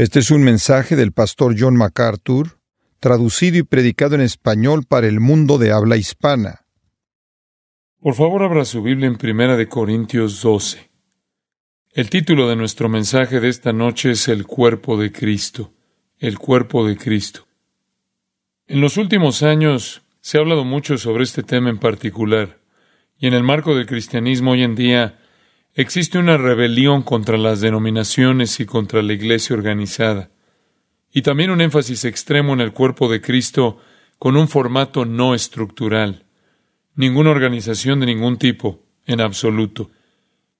Este es un mensaje del pastor John MacArthur, traducido y predicado en español para el mundo de habla hispana. Por favor, abra su Biblia en Primera de Corintios 12. El título de nuestro mensaje de esta noche es El cuerpo de Cristo, el cuerpo de Cristo. En los últimos años se ha hablado mucho sobre este tema en particular, y en el marco del cristianismo hoy en día Existe una rebelión contra las denominaciones y contra la iglesia organizada, y también un énfasis extremo en el cuerpo de Cristo con un formato no estructural, ninguna organización de ningún tipo, en absoluto.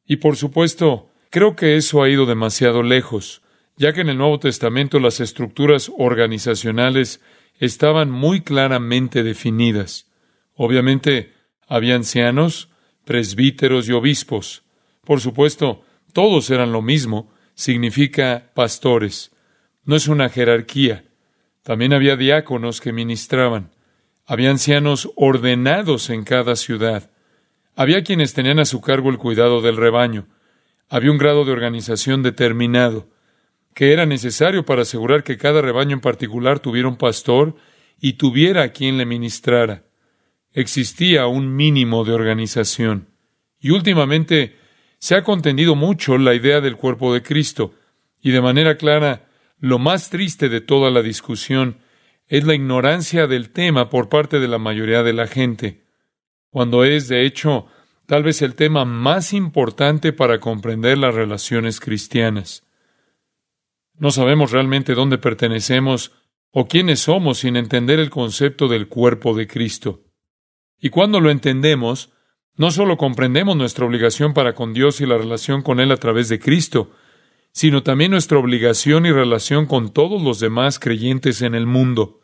Y por supuesto, creo que eso ha ido demasiado lejos, ya que en el Nuevo Testamento las estructuras organizacionales estaban muy claramente definidas. Obviamente, había ancianos, presbíteros y obispos, por supuesto, todos eran lo mismo, significa pastores. No es una jerarquía. También había diáconos que ministraban. Había ancianos ordenados en cada ciudad. Había quienes tenían a su cargo el cuidado del rebaño. Había un grado de organización determinado, que era necesario para asegurar que cada rebaño en particular tuviera un pastor y tuviera a quien le ministrara. Existía un mínimo de organización. Y últimamente se ha contendido mucho la idea del cuerpo de Cristo y de manera clara, lo más triste de toda la discusión es la ignorancia del tema por parte de la mayoría de la gente, cuando es, de hecho, tal vez el tema más importante para comprender las relaciones cristianas. No sabemos realmente dónde pertenecemos o quiénes somos sin entender el concepto del cuerpo de Cristo. Y cuando lo entendemos, no solo comprendemos nuestra obligación para con Dios y la relación con Él a través de Cristo, sino también nuestra obligación y relación con todos los demás creyentes en el mundo,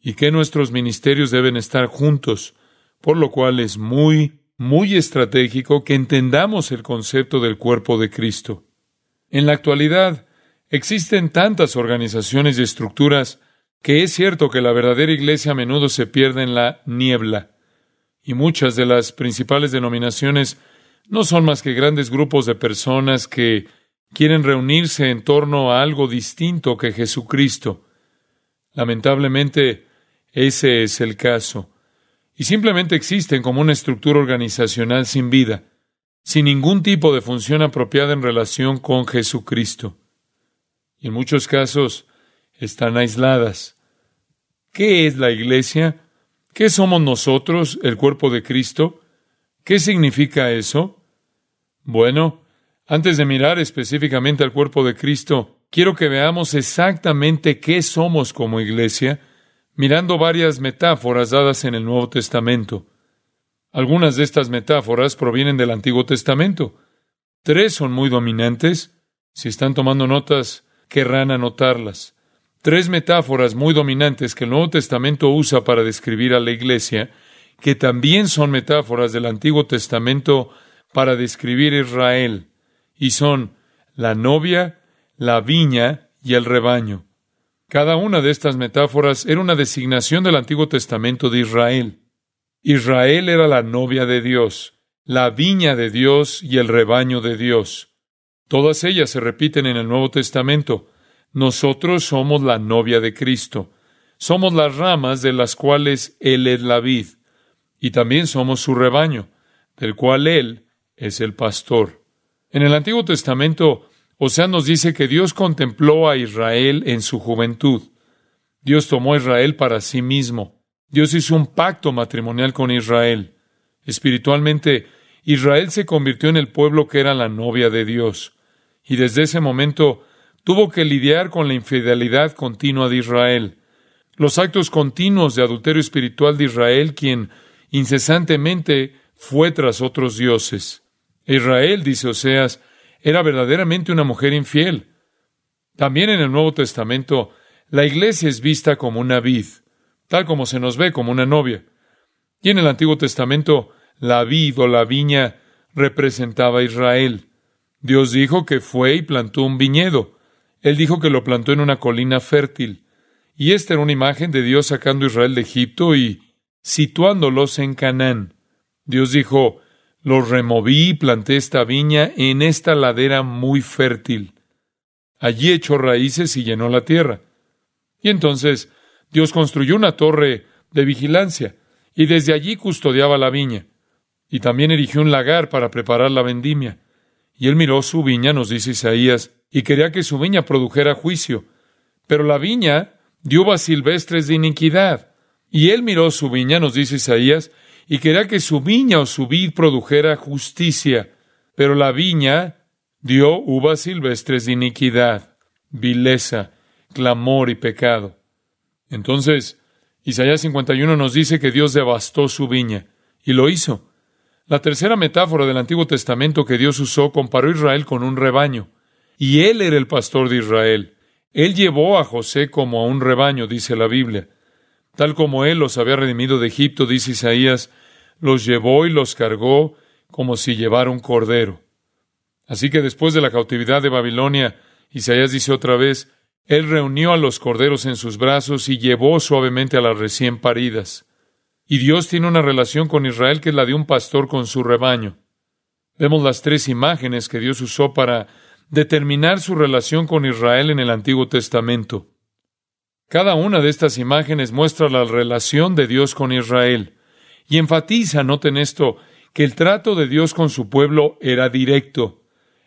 y que nuestros ministerios deben estar juntos, por lo cual es muy, muy estratégico que entendamos el concepto del cuerpo de Cristo. En la actualidad, existen tantas organizaciones y estructuras que es cierto que la verdadera iglesia a menudo se pierde en la niebla. Y muchas de las principales denominaciones no son más que grandes grupos de personas que quieren reunirse en torno a algo distinto que Jesucristo. Lamentablemente, ese es el caso. Y simplemente existen como una estructura organizacional sin vida, sin ningún tipo de función apropiada en relación con Jesucristo. Y en muchos casos están aisladas. ¿Qué es la iglesia? ¿Qué somos nosotros, el cuerpo de Cristo? ¿Qué significa eso? Bueno, antes de mirar específicamente al cuerpo de Cristo, quiero que veamos exactamente qué somos como iglesia, mirando varias metáforas dadas en el Nuevo Testamento. Algunas de estas metáforas provienen del Antiguo Testamento. Tres son muy dominantes. Si están tomando notas, querrán anotarlas tres metáforas muy dominantes que el Nuevo Testamento usa para describir a la iglesia, que también son metáforas del Antiguo Testamento para describir a Israel, y son la novia, la viña y el rebaño. Cada una de estas metáforas era una designación del Antiguo Testamento de Israel. Israel era la novia de Dios, la viña de Dios y el rebaño de Dios. Todas ellas se repiten en el Nuevo Testamento. Nosotros somos la novia de Cristo. Somos las ramas de las cuales Él es la vid. Y también somos su rebaño, del cual Él es el pastor. En el Antiguo Testamento, sea nos dice que Dios contempló a Israel en su juventud. Dios tomó a Israel para sí mismo. Dios hizo un pacto matrimonial con Israel. Espiritualmente, Israel se convirtió en el pueblo que era la novia de Dios. Y desde ese momento, tuvo que lidiar con la infidelidad continua de Israel, los actos continuos de adulterio espiritual de Israel, quien incesantemente fue tras otros dioses. Israel, dice Oseas, era verdaderamente una mujer infiel. También en el Nuevo Testamento, la iglesia es vista como una vid, tal como se nos ve como una novia. Y en el Antiguo Testamento, la vid o la viña representaba a Israel. Dios dijo que fue y plantó un viñedo. Él dijo que lo plantó en una colina fértil. Y esta era una imagen de Dios sacando a Israel de Egipto y situándolos en Canaán. Dios dijo, los removí y planté esta viña en esta ladera muy fértil. Allí echó raíces y llenó la tierra. Y entonces Dios construyó una torre de vigilancia y desde allí custodiaba la viña. Y también erigió un lagar para preparar la vendimia. Y él miró su viña, nos dice Isaías, y quería que su viña produjera juicio, pero la viña dio uvas silvestres de iniquidad. Y él miró su viña, nos dice Isaías, y quería que su viña o su vid produjera justicia, pero la viña dio uvas silvestres de iniquidad, vileza, clamor y pecado. Entonces, Isaías 51 nos dice que Dios devastó su viña, y lo hizo. La tercera metáfora del Antiguo Testamento que Dios usó comparó a Israel con un rebaño y él era el pastor de Israel. Él llevó a José como a un rebaño, dice la Biblia. Tal como él los había redimido de Egipto, dice Isaías, los llevó y los cargó como si llevara un cordero. Así que después de la cautividad de Babilonia, Isaías dice otra vez, él reunió a los corderos en sus brazos y llevó suavemente a las recién paridas. Y Dios tiene una relación con Israel que es la de un pastor con su rebaño. Vemos las tres imágenes que Dios usó para determinar su relación con Israel en el Antiguo Testamento. Cada una de estas imágenes muestra la relación de Dios con Israel y enfatiza, noten esto, que el trato de Dios con su pueblo era directo.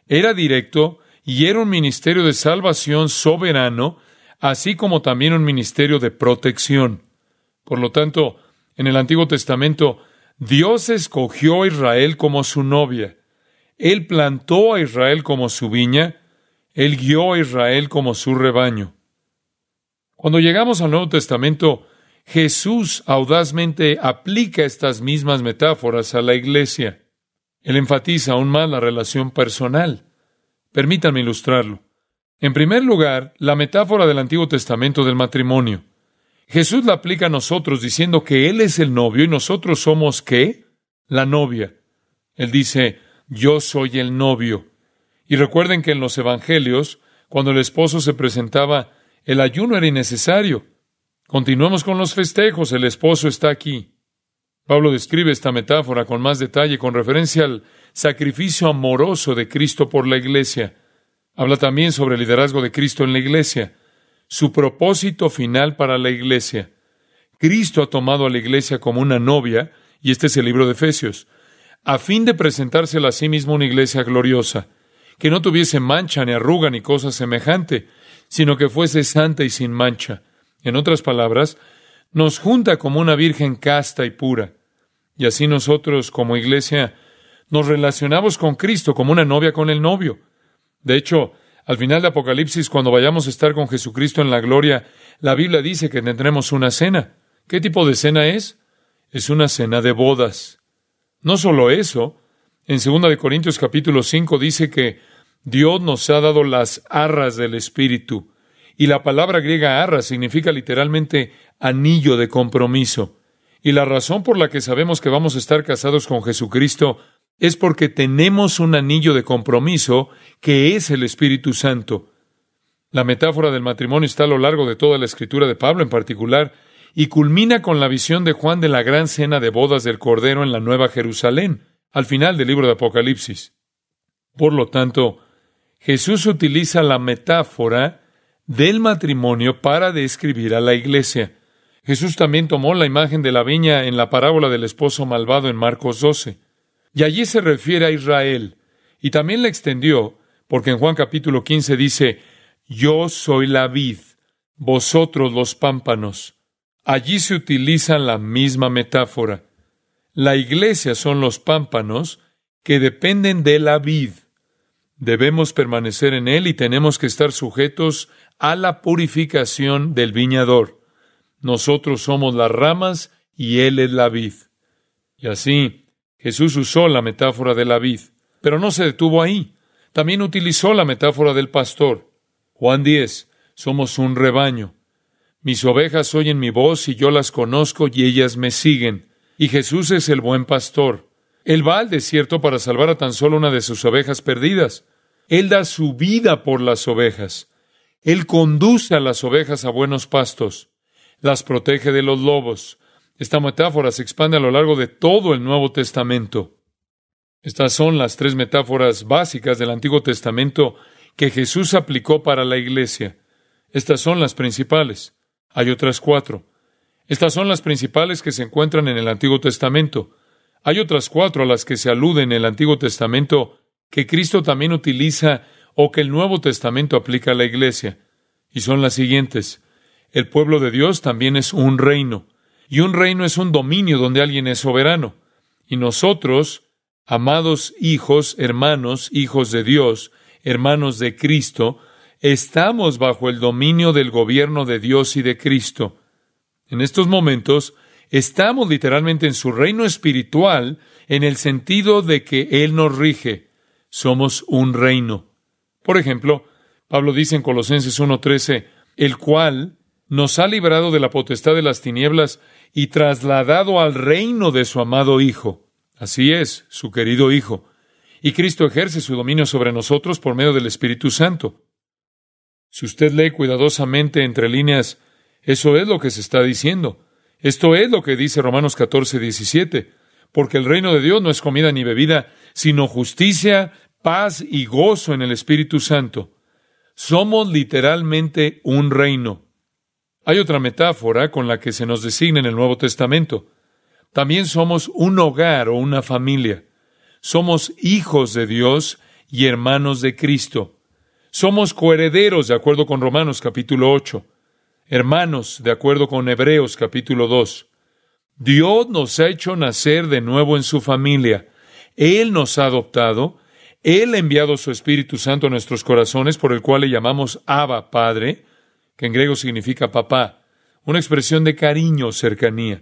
Era directo y era un ministerio de salvación soberano, así como también un ministerio de protección. Por lo tanto, en el Antiguo Testamento, Dios escogió a Israel como su novia. Él plantó a Israel como su viña, Él guió a Israel como su rebaño. Cuando llegamos al Nuevo Testamento, Jesús audazmente aplica estas mismas metáforas a la iglesia. Él enfatiza aún más la relación personal. Permítanme ilustrarlo. En primer lugar, la metáfora del Antiguo Testamento del matrimonio. Jesús la aplica a nosotros diciendo que Él es el novio y nosotros somos qué? La novia. Él dice, yo soy el novio. Y recuerden que en los Evangelios, cuando el esposo se presentaba, el ayuno era innecesario. Continuemos con los festejos, el esposo está aquí. Pablo describe esta metáfora con más detalle con referencia al sacrificio amoroso de Cristo por la iglesia. Habla también sobre el liderazgo de Cristo en la iglesia, su propósito final para la iglesia. Cristo ha tomado a la iglesia como una novia, y este es el libro de Efesios a fin de presentársela a sí mismo una iglesia gloriosa, que no tuviese mancha ni arruga ni cosa semejante, sino que fuese santa y sin mancha. En otras palabras, nos junta como una virgen casta y pura. Y así nosotros, como iglesia, nos relacionamos con Cristo como una novia con el novio. De hecho, al final de Apocalipsis, cuando vayamos a estar con Jesucristo en la gloria, la Biblia dice que tendremos una cena. ¿Qué tipo de cena es? Es una cena de bodas. No solo eso, en 2 Corintios capítulo 5 dice que Dios nos ha dado las arras del Espíritu. Y la palabra griega arra significa literalmente anillo de compromiso. Y la razón por la que sabemos que vamos a estar casados con Jesucristo es porque tenemos un anillo de compromiso que es el Espíritu Santo. La metáfora del matrimonio está a lo largo de toda la escritura de Pablo, en particular y culmina con la visión de Juan de la gran cena de bodas del Cordero en la Nueva Jerusalén, al final del libro de Apocalipsis. Por lo tanto, Jesús utiliza la metáfora del matrimonio para describir a la iglesia. Jesús también tomó la imagen de la viña en la parábola del esposo malvado en Marcos 12, y allí se refiere a Israel, y también la extendió, porque en Juan capítulo 15 dice, Yo soy la vid, vosotros los pámpanos. Allí se utiliza la misma metáfora. La iglesia son los pámpanos que dependen de la vid. Debemos permanecer en él y tenemos que estar sujetos a la purificación del viñador. Nosotros somos las ramas y él es la vid. Y así, Jesús usó la metáfora de la vid, pero no se detuvo ahí. También utilizó la metáfora del pastor. Juan 10, somos un rebaño. Mis ovejas oyen mi voz y yo las conozco y ellas me siguen. Y Jesús es el buen pastor. Él va al desierto para salvar a tan solo una de sus ovejas perdidas. Él da su vida por las ovejas. Él conduce a las ovejas a buenos pastos. Las protege de los lobos. Esta metáfora se expande a lo largo de todo el Nuevo Testamento. Estas son las tres metáforas básicas del Antiguo Testamento que Jesús aplicó para la iglesia. Estas son las principales. Hay otras cuatro. Estas son las principales que se encuentran en el Antiguo Testamento. Hay otras cuatro a las que se alude en el Antiguo Testamento que Cristo también utiliza o que el Nuevo Testamento aplica a la Iglesia. Y son las siguientes. El pueblo de Dios también es un reino. Y un reino es un dominio donde alguien es soberano. Y nosotros, amados hijos, hermanos, hijos de Dios, hermanos de Cristo, estamos bajo el dominio del gobierno de Dios y de Cristo. En estos momentos estamos literalmente en su reino espiritual en el sentido de que Él nos rige. Somos un reino. Por ejemplo, Pablo dice en Colosenses 1.13, el cual nos ha librado de la potestad de las tinieblas y trasladado al reino de su amado Hijo. Así es, su querido Hijo. Y Cristo ejerce su dominio sobre nosotros por medio del Espíritu Santo. Si usted lee cuidadosamente entre líneas, eso es lo que se está diciendo. Esto es lo que dice Romanos 14, 17. Porque el reino de Dios no es comida ni bebida, sino justicia, paz y gozo en el Espíritu Santo. Somos literalmente un reino. Hay otra metáfora con la que se nos designa en el Nuevo Testamento. También somos un hogar o una familia. Somos hijos de Dios y hermanos de Cristo. Somos coherederos de acuerdo con Romanos capítulo 8, hermanos de acuerdo con Hebreos capítulo 2. Dios nos ha hecho nacer de nuevo en su familia. Él nos ha adoptado. Él ha enviado su Espíritu Santo a nuestros corazones, por el cual le llamamos Abba, Padre, que en griego significa papá, una expresión de cariño, cercanía.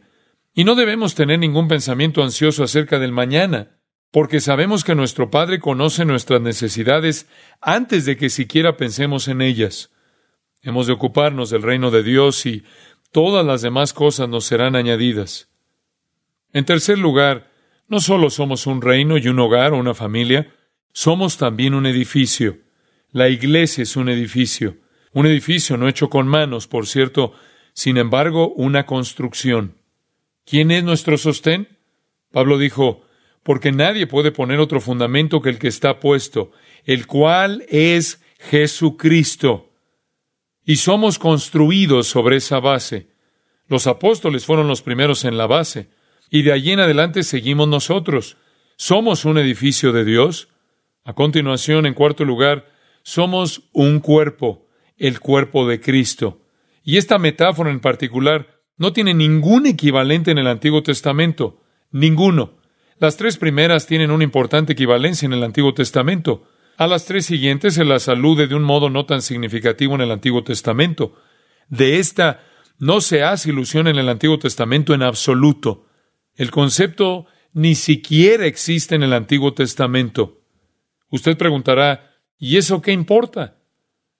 Y no debemos tener ningún pensamiento ansioso acerca del mañana porque sabemos que nuestro Padre conoce nuestras necesidades antes de que siquiera pensemos en ellas. Hemos de ocuparnos del reino de Dios y todas las demás cosas nos serán añadidas. En tercer lugar, no solo somos un reino y un hogar o una familia, somos también un edificio. La iglesia es un edificio, un edificio no hecho con manos, por cierto, sin embargo, una construcción. ¿Quién es nuestro sostén? Pablo dijo, porque nadie puede poner otro fundamento que el que está puesto, el cual es Jesucristo. Y somos construidos sobre esa base. Los apóstoles fueron los primeros en la base, y de allí en adelante seguimos nosotros. Somos un edificio de Dios. A continuación, en cuarto lugar, somos un cuerpo, el cuerpo de Cristo. Y esta metáfora en particular no tiene ningún equivalente en el Antiguo Testamento, ninguno. Las tres primeras tienen una importante equivalencia en el Antiguo Testamento. A las tres siguientes se las alude de un modo no tan significativo en el Antiguo Testamento. De esta no se hace ilusión en el Antiguo Testamento en absoluto. El concepto ni siquiera existe en el Antiguo Testamento. Usted preguntará, ¿y eso qué importa?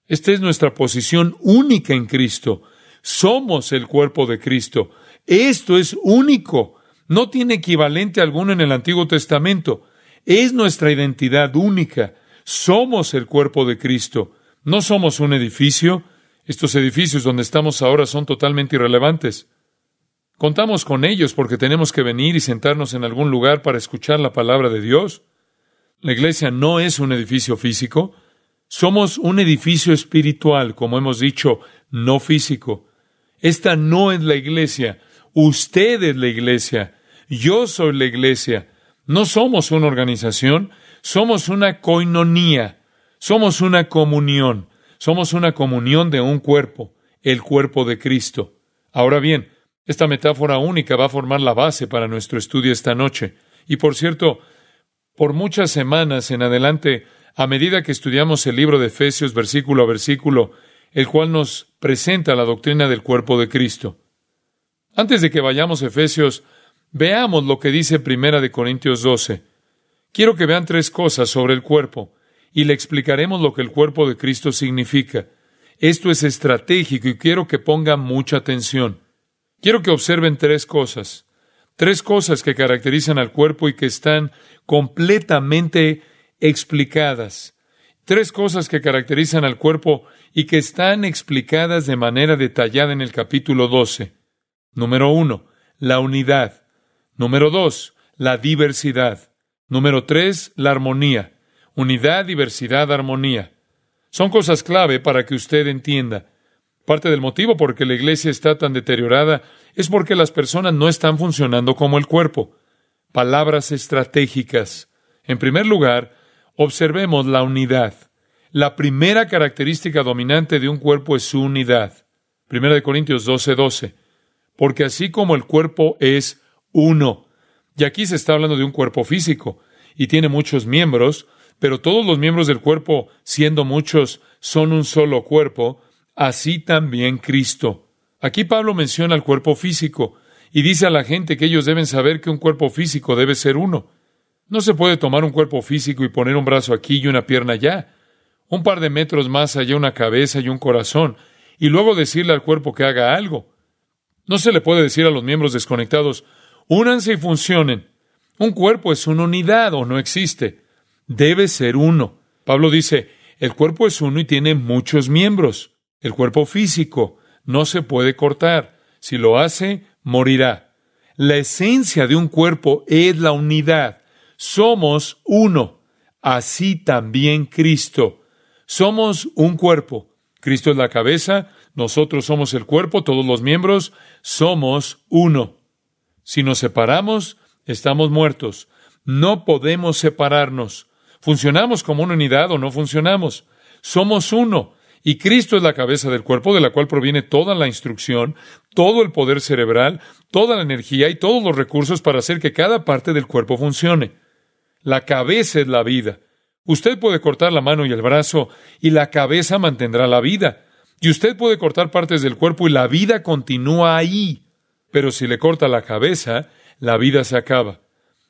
Esta es nuestra posición única en Cristo. Somos el cuerpo de Cristo. Esto es único no tiene equivalente alguno en el Antiguo Testamento. Es nuestra identidad única. Somos el cuerpo de Cristo. No somos un edificio. Estos edificios donde estamos ahora son totalmente irrelevantes. Contamos con ellos porque tenemos que venir y sentarnos en algún lugar para escuchar la palabra de Dios. La iglesia no es un edificio físico. Somos un edificio espiritual, como hemos dicho, no físico. Esta no es la iglesia. Usted es la iglesia. Yo soy la iglesia. No somos una organización, somos una coinonía, somos una comunión, somos una comunión de un cuerpo, el cuerpo de Cristo. Ahora bien, esta metáfora única va a formar la base para nuestro estudio esta noche. Y por cierto, por muchas semanas en adelante, a medida que estudiamos el libro de Efesios versículo a versículo, el cual nos presenta la doctrina del cuerpo de Cristo. Antes de que vayamos a Efesios, Veamos lo que dice Primera de Corintios 12. Quiero que vean tres cosas sobre el cuerpo y le explicaremos lo que el cuerpo de Cristo significa. Esto es estratégico y quiero que pongan mucha atención. Quiero que observen tres cosas, tres cosas que caracterizan al cuerpo y que están completamente explicadas. Tres cosas que caracterizan al cuerpo y que están explicadas de manera detallada en el capítulo 12. Número uno, la unidad. Número dos, la diversidad. Número tres, la armonía. Unidad, diversidad, armonía. Son cosas clave para que usted entienda. Parte del motivo por qué la iglesia está tan deteriorada es porque las personas no están funcionando como el cuerpo. Palabras estratégicas. En primer lugar, observemos la unidad. La primera característica dominante de un cuerpo es su unidad. 1 de Corintios 12:12. Porque así como el cuerpo es uno. Y aquí se está hablando de un cuerpo físico, y tiene muchos miembros, pero todos los miembros del cuerpo, siendo muchos, son un solo cuerpo, así también Cristo. Aquí Pablo menciona el cuerpo físico y dice a la gente que ellos deben saber que un cuerpo físico debe ser uno. No se puede tomar un cuerpo físico y poner un brazo aquí y una pierna allá, un par de metros más allá una cabeza y un corazón, y luego decirle al cuerpo que haga algo. No se le puede decir a los miembros desconectados, Únanse y funcionen. Un cuerpo es una unidad o no existe. Debe ser uno. Pablo dice, el cuerpo es uno y tiene muchos miembros. El cuerpo físico no se puede cortar. Si lo hace, morirá. La esencia de un cuerpo es la unidad. Somos uno. Así también Cristo. Somos un cuerpo. Cristo es la cabeza, nosotros somos el cuerpo, todos los miembros, somos uno. Si nos separamos, estamos muertos. No podemos separarnos. Funcionamos como una unidad o no funcionamos. Somos uno. Y Cristo es la cabeza del cuerpo de la cual proviene toda la instrucción, todo el poder cerebral, toda la energía y todos los recursos para hacer que cada parte del cuerpo funcione. La cabeza es la vida. Usted puede cortar la mano y el brazo y la cabeza mantendrá la vida. Y usted puede cortar partes del cuerpo y la vida continúa ahí pero si le corta la cabeza, la vida se acaba.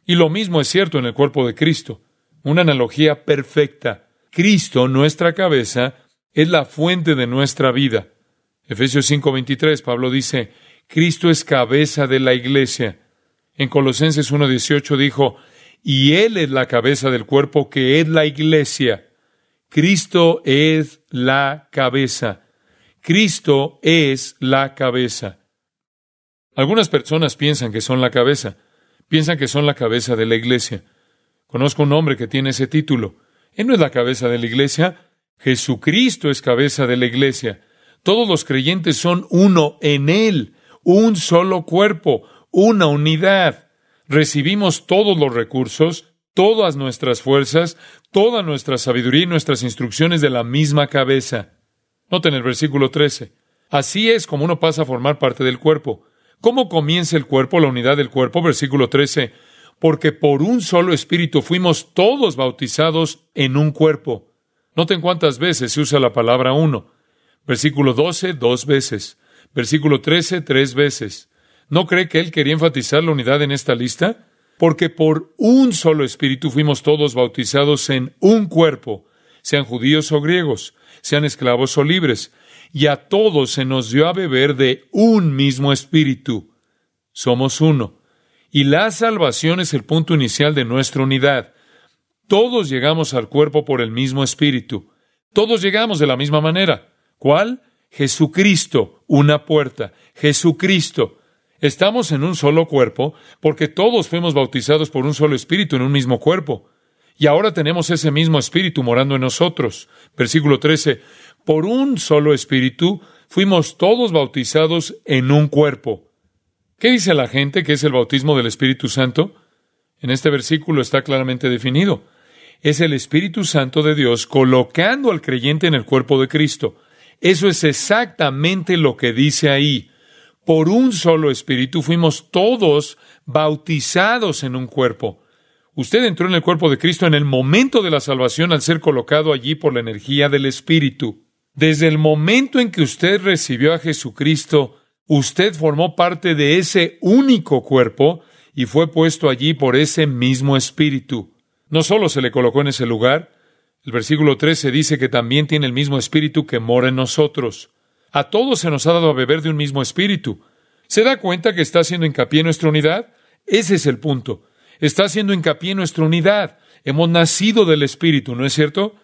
Y lo mismo es cierto en el cuerpo de Cristo. Una analogía perfecta. Cristo, nuestra cabeza, es la fuente de nuestra vida. Efesios 5:23, Pablo dice, Cristo es cabeza de la iglesia. En Colosenses 1:18 dijo, y Él es la cabeza del cuerpo que es la iglesia. Cristo es la cabeza. Cristo es la cabeza. Algunas personas piensan que son la cabeza, piensan que son la cabeza de la iglesia. Conozco un hombre que tiene ese título. Él no es la cabeza de la iglesia, Jesucristo es cabeza de la iglesia. Todos los creyentes son uno en Él, un solo cuerpo, una unidad. Recibimos todos los recursos, todas nuestras fuerzas, toda nuestra sabiduría y nuestras instrucciones de la misma cabeza. Noten el versículo 13. Así es como uno pasa a formar parte del cuerpo. ¿Cómo comienza el cuerpo, la unidad del cuerpo? Versículo 13. Porque por un solo espíritu fuimos todos bautizados en un cuerpo. Noten cuántas veces se usa la palabra uno. Versículo 12, dos veces. Versículo 13, tres veces. ¿No cree que él quería enfatizar la unidad en esta lista? Porque por un solo espíritu fuimos todos bautizados en un cuerpo, sean judíos o griegos, sean esclavos o libres, y a todos se nos dio a beber de un mismo espíritu. Somos uno. Y la salvación es el punto inicial de nuestra unidad. Todos llegamos al cuerpo por el mismo espíritu. Todos llegamos de la misma manera. ¿Cuál? Jesucristo, una puerta. Jesucristo. Estamos en un solo cuerpo porque todos fuimos bautizados por un solo espíritu en un mismo cuerpo. Y ahora tenemos ese mismo espíritu morando en nosotros. Versículo 13 por un solo espíritu fuimos todos bautizados en un cuerpo. ¿Qué dice la gente que es el bautismo del Espíritu Santo? En este versículo está claramente definido. Es el Espíritu Santo de Dios colocando al creyente en el cuerpo de Cristo. Eso es exactamente lo que dice ahí. Por un solo espíritu fuimos todos bautizados en un cuerpo. Usted entró en el cuerpo de Cristo en el momento de la salvación al ser colocado allí por la energía del Espíritu. Desde el momento en que usted recibió a Jesucristo, usted formó parte de ese único cuerpo y fue puesto allí por ese mismo espíritu. No solo se le colocó en ese lugar, el versículo 13 dice que también tiene el mismo espíritu que mora en nosotros. A todos se nos ha dado a beber de un mismo espíritu. ¿Se da cuenta que está haciendo hincapié en nuestra unidad? Ese es el punto. Está haciendo hincapié en nuestra unidad. Hemos nacido del espíritu, ¿no es cierto?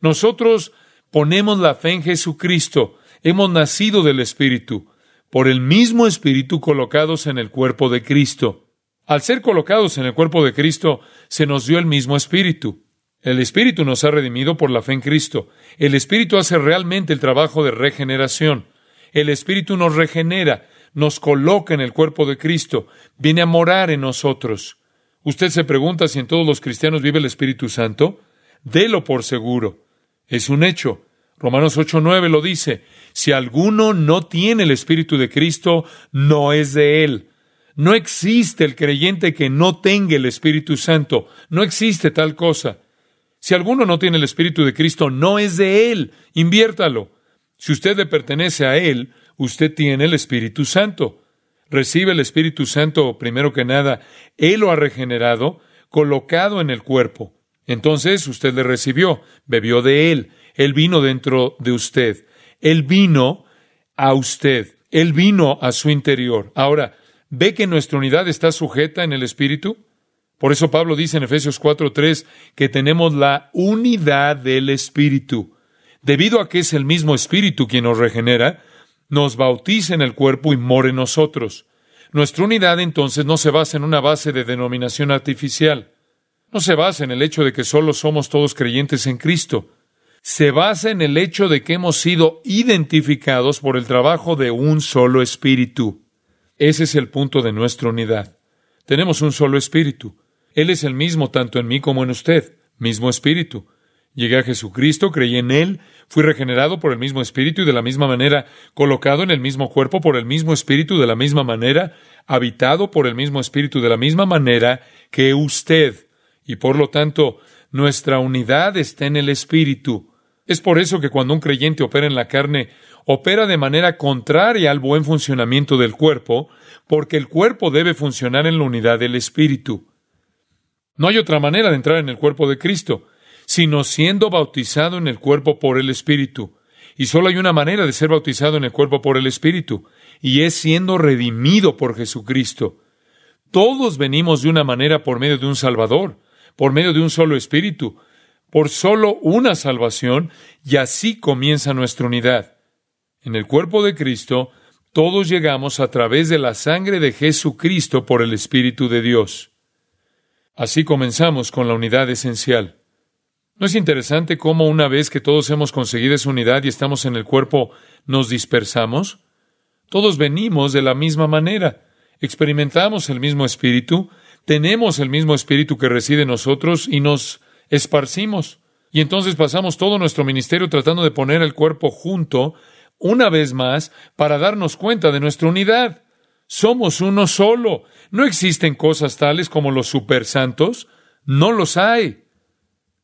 Nosotros ponemos la fe en Jesucristo, hemos nacido del Espíritu, por el mismo Espíritu colocados en el cuerpo de Cristo. Al ser colocados en el cuerpo de Cristo, se nos dio el mismo Espíritu. El Espíritu nos ha redimido por la fe en Cristo. El Espíritu hace realmente el trabajo de regeneración. El Espíritu nos regenera, nos coloca en el cuerpo de Cristo, viene a morar en nosotros. Usted se pregunta si en todos los cristianos vive el Espíritu Santo. Delo por seguro. Es un hecho. Romanos 8:9 lo dice, si alguno no tiene el Espíritu de Cristo, no es de él. No existe el creyente que no tenga el Espíritu Santo, no existe tal cosa. Si alguno no tiene el Espíritu de Cristo, no es de él, inviértalo. Si usted le pertenece a él, usted tiene el Espíritu Santo. Recibe el Espíritu Santo primero que nada, él lo ha regenerado, colocado en el cuerpo. Entonces usted le recibió, bebió de él, él vino dentro de usted, él vino a usted, él vino a su interior. Ahora, ¿ve que nuestra unidad está sujeta en el Espíritu? Por eso Pablo dice en Efesios 4:3 que tenemos la unidad del Espíritu. Debido a que es el mismo Espíritu quien nos regenera, nos bautiza en el cuerpo y mora en nosotros. Nuestra unidad entonces no se basa en una base de denominación artificial no se basa en el hecho de que solo somos todos creyentes en Cristo. Se basa en el hecho de que hemos sido identificados por el trabajo de un solo espíritu. Ese es el punto de nuestra unidad. Tenemos un solo espíritu. Él es el mismo tanto en mí como en usted, mismo espíritu. Llegué a Jesucristo, creí en Él, fui regenerado por el mismo espíritu y de la misma manera, colocado en el mismo cuerpo por el mismo espíritu de la misma manera, habitado por el mismo espíritu de la misma manera que usted y por lo tanto nuestra unidad está en el Espíritu. Es por eso que cuando un creyente opera en la carne, opera de manera contraria al buen funcionamiento del cuerpo, porque el cuerpo debe funcionar en la unidad del Espíritu. No hay otra manera de entrar en el cuerpo de Cristo, sino siendo bautizado en el cuerpo por el Espíritu. Y solo hay una manera de ser bautizado en el cuerpo por el Espíritu, y es siendo redimido por Jesucristo. Todos venimos de una manera por medio de un Salvador por medio de un solo espíritu, por solo una salvación, y así comienza nuestra unidad. En el cuerpo de Cristo, todos llegamos a través de la sangre de Jesucristo por el Espíritu de Dios. Así comenzamos con la unidad esencial. ¿No es interesante cómo una vez que todos hemos conseguido esa unidad y estamos en el cuerpo, nos dispersamos? Todos venimos de la misma manera, experimentamos el mismo espíritu, tenemos el mismo espíritu que reside en nosotros y nos esparcimos. Y entonces pasamos todo nuestro ministerio tratando de poner el cuerpo junto una vez más para darnos cuenta de nuestra unidad. Somos uno solo. No existen cosas tales como los supersantos. No los hay.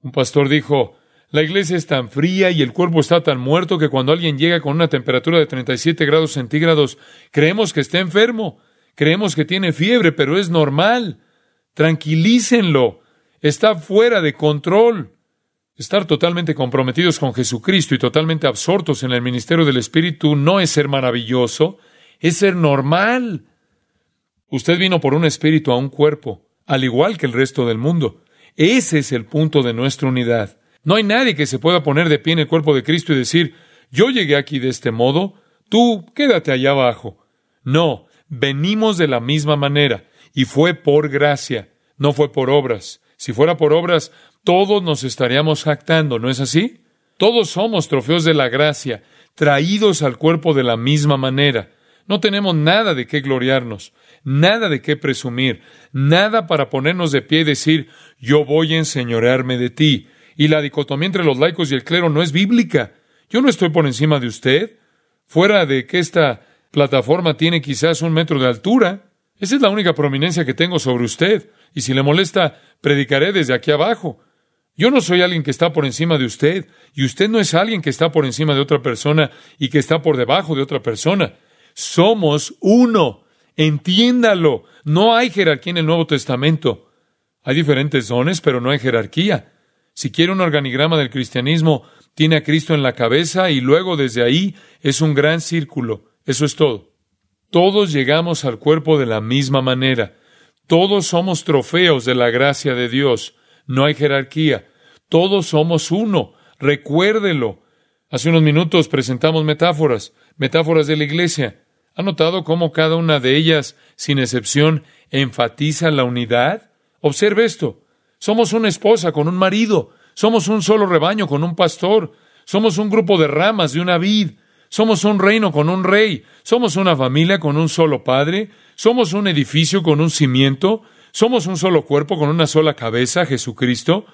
Un pastor dijo, la iglesia es tan fría y el cuerpo está tan muerto que cuando alguien llega con una temperatura de 37 grados centígrados, creemos que está enfermo, creemos que tiene fiebre, pero es normal. Tranquilícenlo. Está fuera de control. Estar totalmente comprometidos con Jesucristo y totalmente absortos en el ministerio del Espíritu no es ser maravilloso, es ser normal. Usted vino por un espíritu a un cuerpo, al igual que el resto del mundo. Ese es el punto de nuestra unidad. No hay nadie que se pueda poner de pie en el cuerpo de Cristo y decir, yo llegué aquí de este modo, tú quédate allá abajo. No, venimos de la misma manera y fue por gracia, no fue por obras. Si fuera por obras, todos nos estaríamos jactando, ¿no es así? Todos somos trofeos de la gracia, traídos al cuerpo de la misma manera. No tenemos nada de qué gloriarnos, nada de qué presumir, nada para ponernos de pie y decir, yo voy a enseñorearme de ti. Y la dicotomía entre los laicos y el clero no es bíblica. Yo no estoy por encima de usted. Fuera de que esta plataforma tiene quizás un metro de altura, esa es la única prominencia que tengo sobre usted, y si le molesta, predicaré desde aquí abajo. Yo no soy alguien que está por encima de usted, y usted no es alguien que está por encima de otra persona y que está por debajo de otra persona. Somos uno. Entiéndalo. No hay jerarquía en el Nuevo Testamento. Hay diferentes dones, pero no hay jerarquía. Si quiere un organigrama del cristianismo, tiene a Cristo en la cabeza y luego desde ahí es un gran círculo. Eso es todo. Todos llegamos al cuerpo de la misma manera. Todos somos trofeos de la gracia de Dios. No hay jerarquía. Todos somos uno. Recuérdelo. Hace unos minutos presentamos metáforas, metáforas de la iglesia. ¿Ha notado cómo cada una de ellas, sin excepción, enfatiza la unidad? Observe esto. Somos una esposa con un marido. Somos un solo rebaño con un pastor. Somos un grupo de ramas de una vid. Somos un reino con un rey. Somos una familia con un solo padre. Somos un edificio con un cimiento. Somos un solo cuerpo con una sola cabeza, Jesucristo.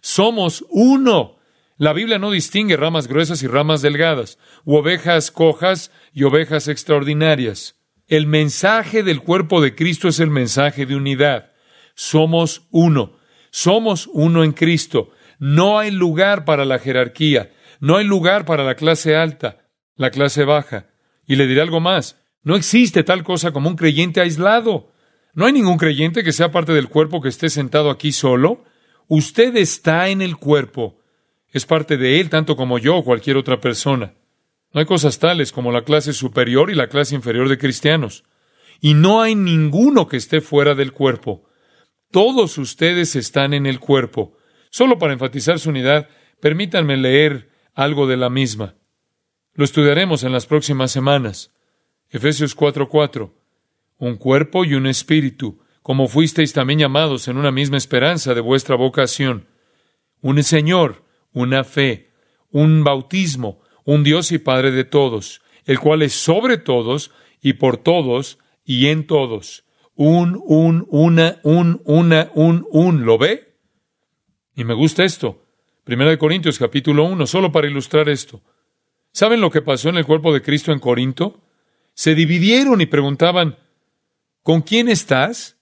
Somos uno. La Biblia no distingue ramas gruesas y ramas delgadas, u ovejas cojas y ovejas extraordinarias. El mensaje del cuerpo de Cristo es el mensaje de unidad. Somos uno. Somos uno en Cristo. No hay lugar para la jerarquía. No hay lugar para la clase alta la clase baja. Y le diré algo más. No existe tal cosa como un creyente aislado. No hay ningún creyente que sea parte del cuerpo que esté sentado aquí solo. Usted está en el cuerpo. Es parte de él tanto como yo o cualquier otra persona. No hay cosas tales como la clase superior y la clase inferior de cristianos. Y no hay ninguno que esté fuera del cuerpo. Todos ustedes están en el cuerpo. Solo para enfatizar su unidad, permítanme leer algo de la misma. Lo estudiaremos en las próximas semanas. Efesios 4:4. Un cuerpo y un espíritu, como fuisteis también llamados en una misma esperanza de vuestra vocación. Un Señor, una fe, un bautismo, un Dios y Padre de todos, el cual es sobre todos y por todos y en todos. Un, un, una, un, una, un, un. ¿Lo ve? Y me gusta esto. Primera de Corintios capítulo 1, solo para ilustrar esto. ¿Saben lo que pasó en el cuerpo de Cristo en Corinto? Se dividieron y preguntaban, ¿con quién estás?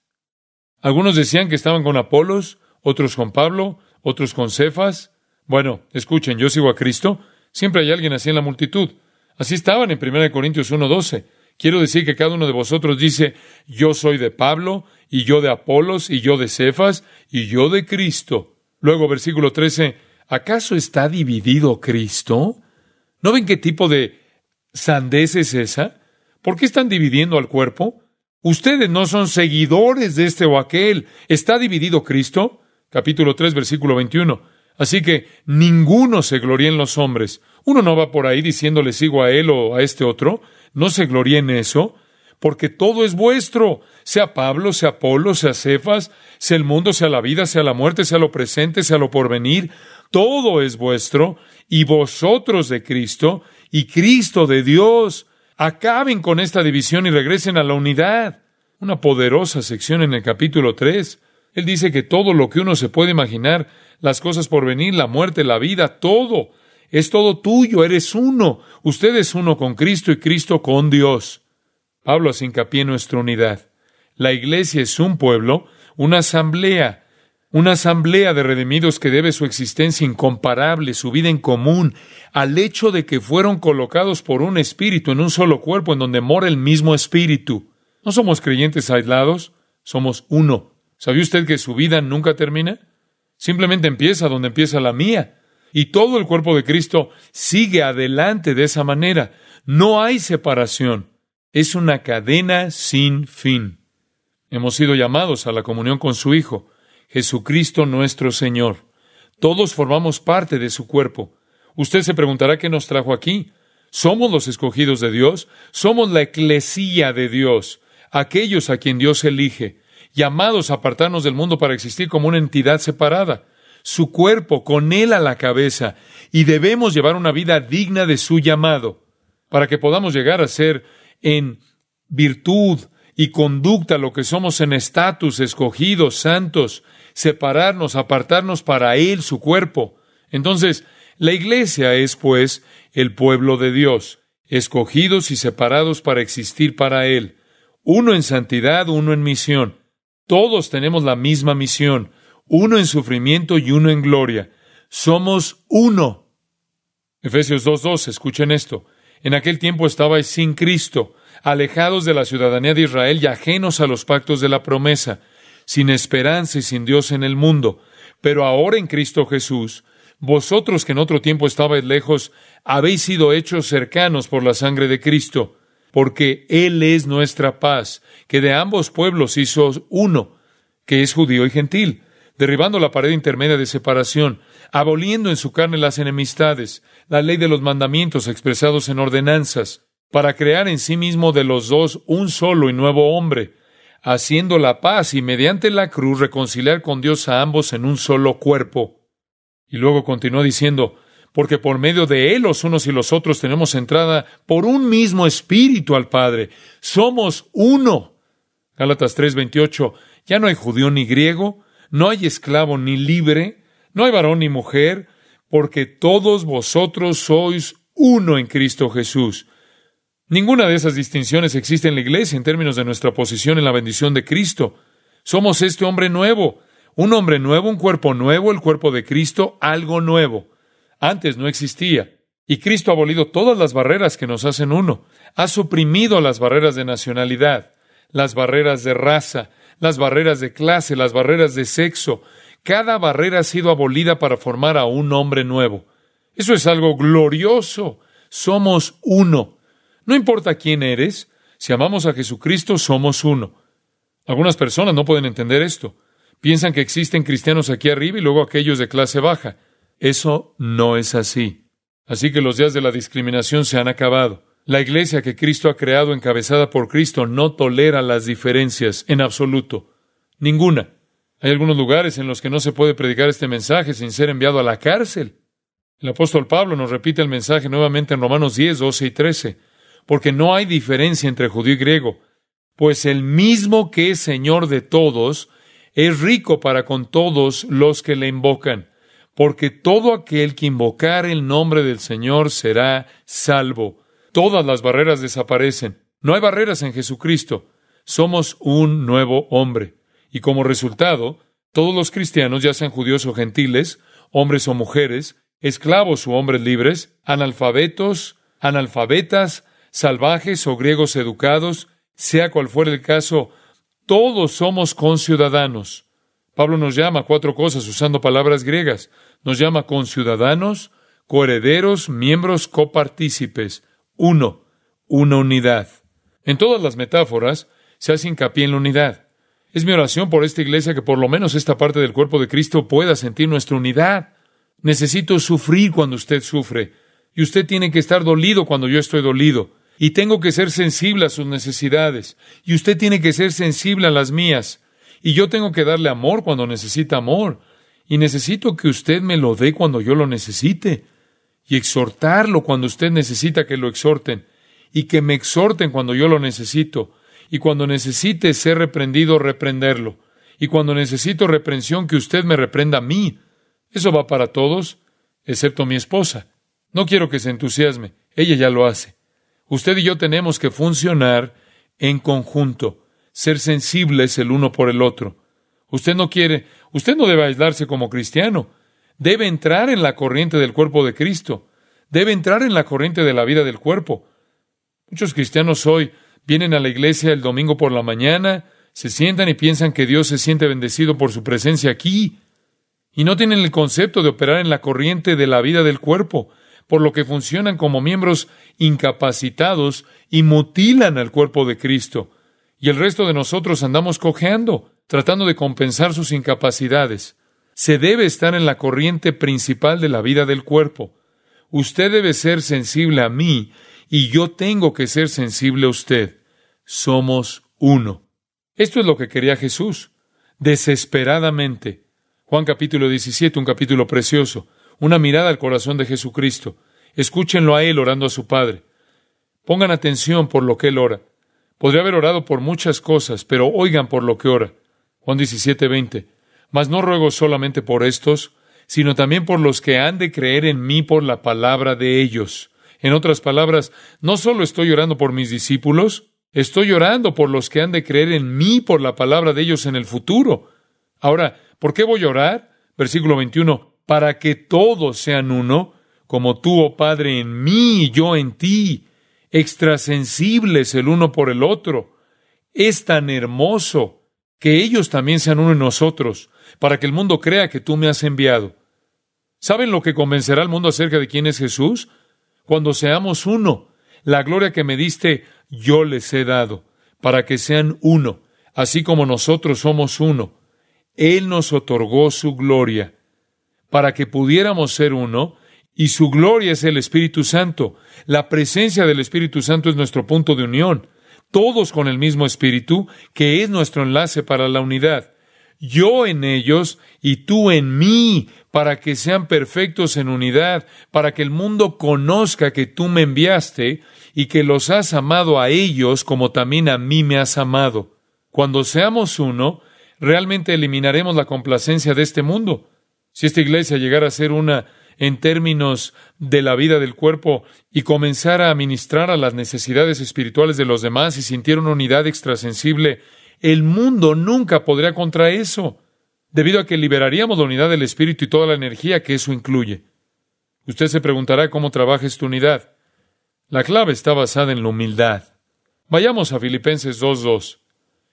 Algunos decían que estaban con Apolos, otros con Pablo, otros con Cefas. Bueno, escuchen, yo sigo a Cristo. Siempre hay alguien así en la multitud. Así estaban en 1 Corintios 1.12. Quiero decir que cada uno de vosotros dice, yo soy de Pablo, y yo de Apolos, y yo de Cefas, y yo de Cristo. Luego, versículo 13, ¿acaso está dividido Cristo? ¿No ven qué tipo de sandez es esa? ¿Por qué están dividiendo al cuerpo? Ustedes no son seguidores de este o aquel. ¿Está dividido Cristo? Capítulo 3, versículo 21. Así que ninguno se gloría en los hombres. Uno no va por ahí diciéndole sigo a él o a este otro. No se gloría en eso porque todo es vuestro, sea Pablo, sea Apolo, sea Cefas, sea el mundo, sea la vida, sea la muerte, sea lo presente, sea lo porvenir, todo es vuestro, y vosotros de Cristo, y Cristo de Dios. Acaben con esta división y regresen a la unidad. Una poderosa sección en el capítulo 3. Él dice que todo lo que uno se puede imaginar, las cosas por venir, la muerte, la vida, todo, es todo tuyo, eres uno. Usted es uno con Cristo y Cristo con Dios. Hablo sin hincapié en nuestra unidad. La iglesia es un pueblo, una asamblea, una asamblea de redimidos que debe su existencia incomparable, su vida en común, al hecho de que fueron colocados por un espíritu en un solo cuerpo en donde mora el mismo espíritu. No somos creyentes aislados, somos uno. ¿Sabía usted que su vida nunca termina? Simplemente empieza donde empieza la mía. Y todo el cuerpo de Cristo sigue adelante de esa manera. No hay separación. Es una cadena sin fin. Hemos sido llamados a la comunión con su Hijo, Jesucristo nuestro Señor. Todos formamos parte de su cuerpo. Usted se preguntará qué nos trajo aquí. Somos los escogidos de Dios, somos la eclesía de Dios, aquellos a quien Dios elige, llamados a apartarnos del mundo para existir como una entidad separada, su cuerpo con él a la cabeza, y debemos llevar una vida digna de su llamado, para que podamos llegar a ser en virtud y conducta lo que somos en estatus, escogidos, santos, separarnos, apartarnos para Él, su cuerpo. Entonces, la iglesia es, pues, el pueblo de Dios, escogidos y separados para existir para Él, uno en santidad, uno en misión. Todos tenemos la misma misión, uno en sufrimiento y uno en gloria. Somos uno. Efesios 2.2, escuchen esto. En aquel tiempo estabais sin Cristo, alejados de la ciudadanía de Israel y ajenos a los pactos de la promesa, sin esperanza y sin Dios en el mundo. Pero ahora en Cristo Jesús, vosotros que en otro tiempo estabais lejos, habéis sido hechos cercanos por la sangre de Cristo, porque Él es nuestra paz, que de ambos pueblos hizo uno, que es judío y gentil, derribando la pared intermedia de separación aboliendo en su carne las enemistades, la ley de los mandamientos expresados en ordenanzas, para crear en sí mismo de los dos un solo y nuevo hombre, haciendo la paz y mediante la cruz reconciliar con Dios a ambos en un solo cuerpo. Y luego continuó diciendo, porque por medio de Él los unos y los otros tenemos entrada por un mismo espíritu al Padre. Somos uno. Gálatas 3:28, ya no hay judío ni griego, no hay esclavo ni libre, no hay varón ni mujer, porque todos vosotros sois uno en Cristo Jesús. Ninguna de esas distinciones existe en la iglesia en términos de nuestra posición en la bendición de Cristo. Somos este hombre nuevo, un hombre nuevo, un cuerpo nuevo, el cuerpo de Cristo, algo nuevo. Antes no existía. Y Cristo ha abolido todas las barreras que nos hacen uno. Ha suprimido las barreras de nacionalidad, las barreras de raza, las barreras de clase, las barreras de sexo, cada barrera ha sido abolida para formar a un hombre nuevo. Eso es algo glorioso. Somos uno. No importa quién eres, si amamos a Jesucristo, somos uno. Algunas personas no pueden entender esto. Piensan que existen cristianos aquí arriba y luego aquellos de clase baja. Eso no es así. Así que los días de la discriminación se han acabado. La iglesia que Cristo ha creado, encabezada por Cristo, no tolera las diferencias en absoluto. Ninguna. Hay algunos lugares en los que no se puede predicar este mensaje sin ser enviado a la cárcel. El apóstol Pablo nos repite el mensaje nuevamente en Romanos 10, 12 y 13, porque no hay diferencia entre judío y griego, pues el mismo que es Señor de todos, es rico para con todos los que le invocan, porque todo aquel que invocar el nombre del Señor será salvo. Todas las barreras desaparecen. No hay barreras en Jesucristo. Somos un nuevo hombre. Y como resultado, todos los cristianos, ya sean judíos o gentiles, hombres o mujeres, esclavos o hombres libres, analfabetos, analfabetas, salvajes o griegos educados, sea cual fuera el caso, todos somos conciudadanos. Pablo nos llama cuatro cosas usando palabras griegas. Nos llama conciudadanos, coherederos, miembros, copartícipes. Uno, una unidad. En todas las metáforas se hace hincapié en la unidad. Es mi oración por esta iglesia que por lo menos esta parte del cuerpo de Cristo pueda sentir nuestra unidad. Necesito sufrir cuando usted sufre. Y usted tiene que estar dolido cuando yo estoy dolido. Y tengo que ser sensible a sus necesidades. Y usted tiene que ser sensible a las mías. Y yo tengo que darle amor cuando necesita amor. Y necesito que usted me lo dé cuando yo lo necesite. Y exhortarlo cuando usted necesita que lo exhorten. Y que me exhorten cuando yo lo necesito y cuando necesite ser reprendido, reprenderlo. Y cuando necesito reprensión, que usted me reprenda a mí. Eso va para todos, excepto mi esposa. No quiero que se entusiasme, ella ya lo hace. Usted y yo tenemos que funcionar en conjunto, ser sensibles el uno por el otro. Usted no quiere, usted no debe aislarse como cristiano, debe entrar en la corriente del cuerpo de Cristo, debe entrar en la corriente de la vida del cuerpo. Muchos cristianos hoy vienen a la iglesia el domingo por la mañana, se sientan y piensan que Dios se siente bendecido por su presencia aquí, y no tienen el concepto de operar en la corriente de la vida del cuerpo, por lo que funcionan como miembros incapacitados y mutilan al cuerpo de Cristo. Y el resto de nosotros andamos cojeando, tratando de compensar sus incapacidades. Se debe estar en la corriente principal de la vida del cuerpo. Usted debe ser sensible a mí y yo tengo que ser sensible a usted somos uno. Esto es lo que quería Jesús, desesperadamente. Juan capítulo 17, un capítulo precioso, una mirada al corazón de Jesucristo. Escúchenlo a Él orando a su Padre. Pongan atención por lo que Él ora. Podría haber orado por muchas cosas, pero oigan por lo que ora. Juan 17, 20. Mas no ruego solamente por estos, sino también por los que han de creer en mí por la palabra de ellos. En otras palabras, no solo estoy orando por mis discípulos, Estoy llorando por los que han de creer en mí por la palabra de ellos en el futuro. Ahora, ¿por qué voy a orar? Versículo 21. Para que todos sean uno, como tú, oh Padre, en mí y yo en ti, extrasensibles el uno por el otro. Es tan hermoso que ellos también sean uno en nosotros, para que el mundo crea que tú me has enviado. ¿Saben lo que convencerá al mundo acerca de quién es Jesús? Cuando seamos uno, la gloria que me diste yo les he dado, para que sean uno, así como nosotros somos uno. Él nos otorgó su gloria, para que pudiéramos ser uno, y su gloria es el Espíritu Santo. La presencia del Espíritu Santo es nuestro punto de unión, todos con el mismo Espíritu, que es nuestro enlace para la unidad. Yo en ellos y tú en mí, para que sean perfectos en unidad, para que el mundo conozca que tú me enviaste y que los has amado a ellos como también a mí me has amado. Cuando seamos uno, realmente eliminaremos la complacencia de este mundo. Si esta iglesia llegara a ser una en términos de la vida del cuerpo y comenzara a ministrar a las necesidades espirituales de los demás y sintiera una unidad extrasensible, el mundo nunca podría contra eso, debido a que liberaríamos la unidad del espíritu y toda la energía que eso incluye. Usted se preguntará cómo trabaja esta unidad. La clave está basada en la humildad. Vayamos a Filipenses 2.2.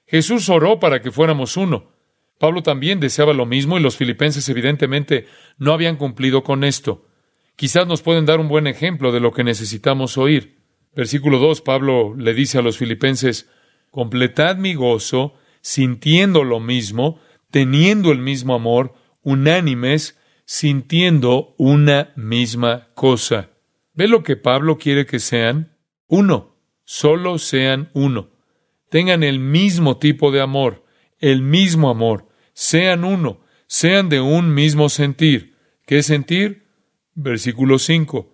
Jesús oró para que fuéramos uno. Pablo también deseaba lo mismo y los filipenses evidentemente no habían cumplido con esto. Quizás nos pueden dar un buen ejemplo de lo que necesitamos oír. Versículo 2, Pablo le dice a los filipenses, completad mi gozo, sintiendo lo mismo, teniendo el mismo amor, unánimes, sintiendo una misma cosa. ¿Ve lo que Pablo quiere que sean? Uno, solo sean uno. Tengan el mismo tipo de amor, el mismo amor, sean uno, sean de un mismo sentir. ¿Qué sentir? Versículo 5.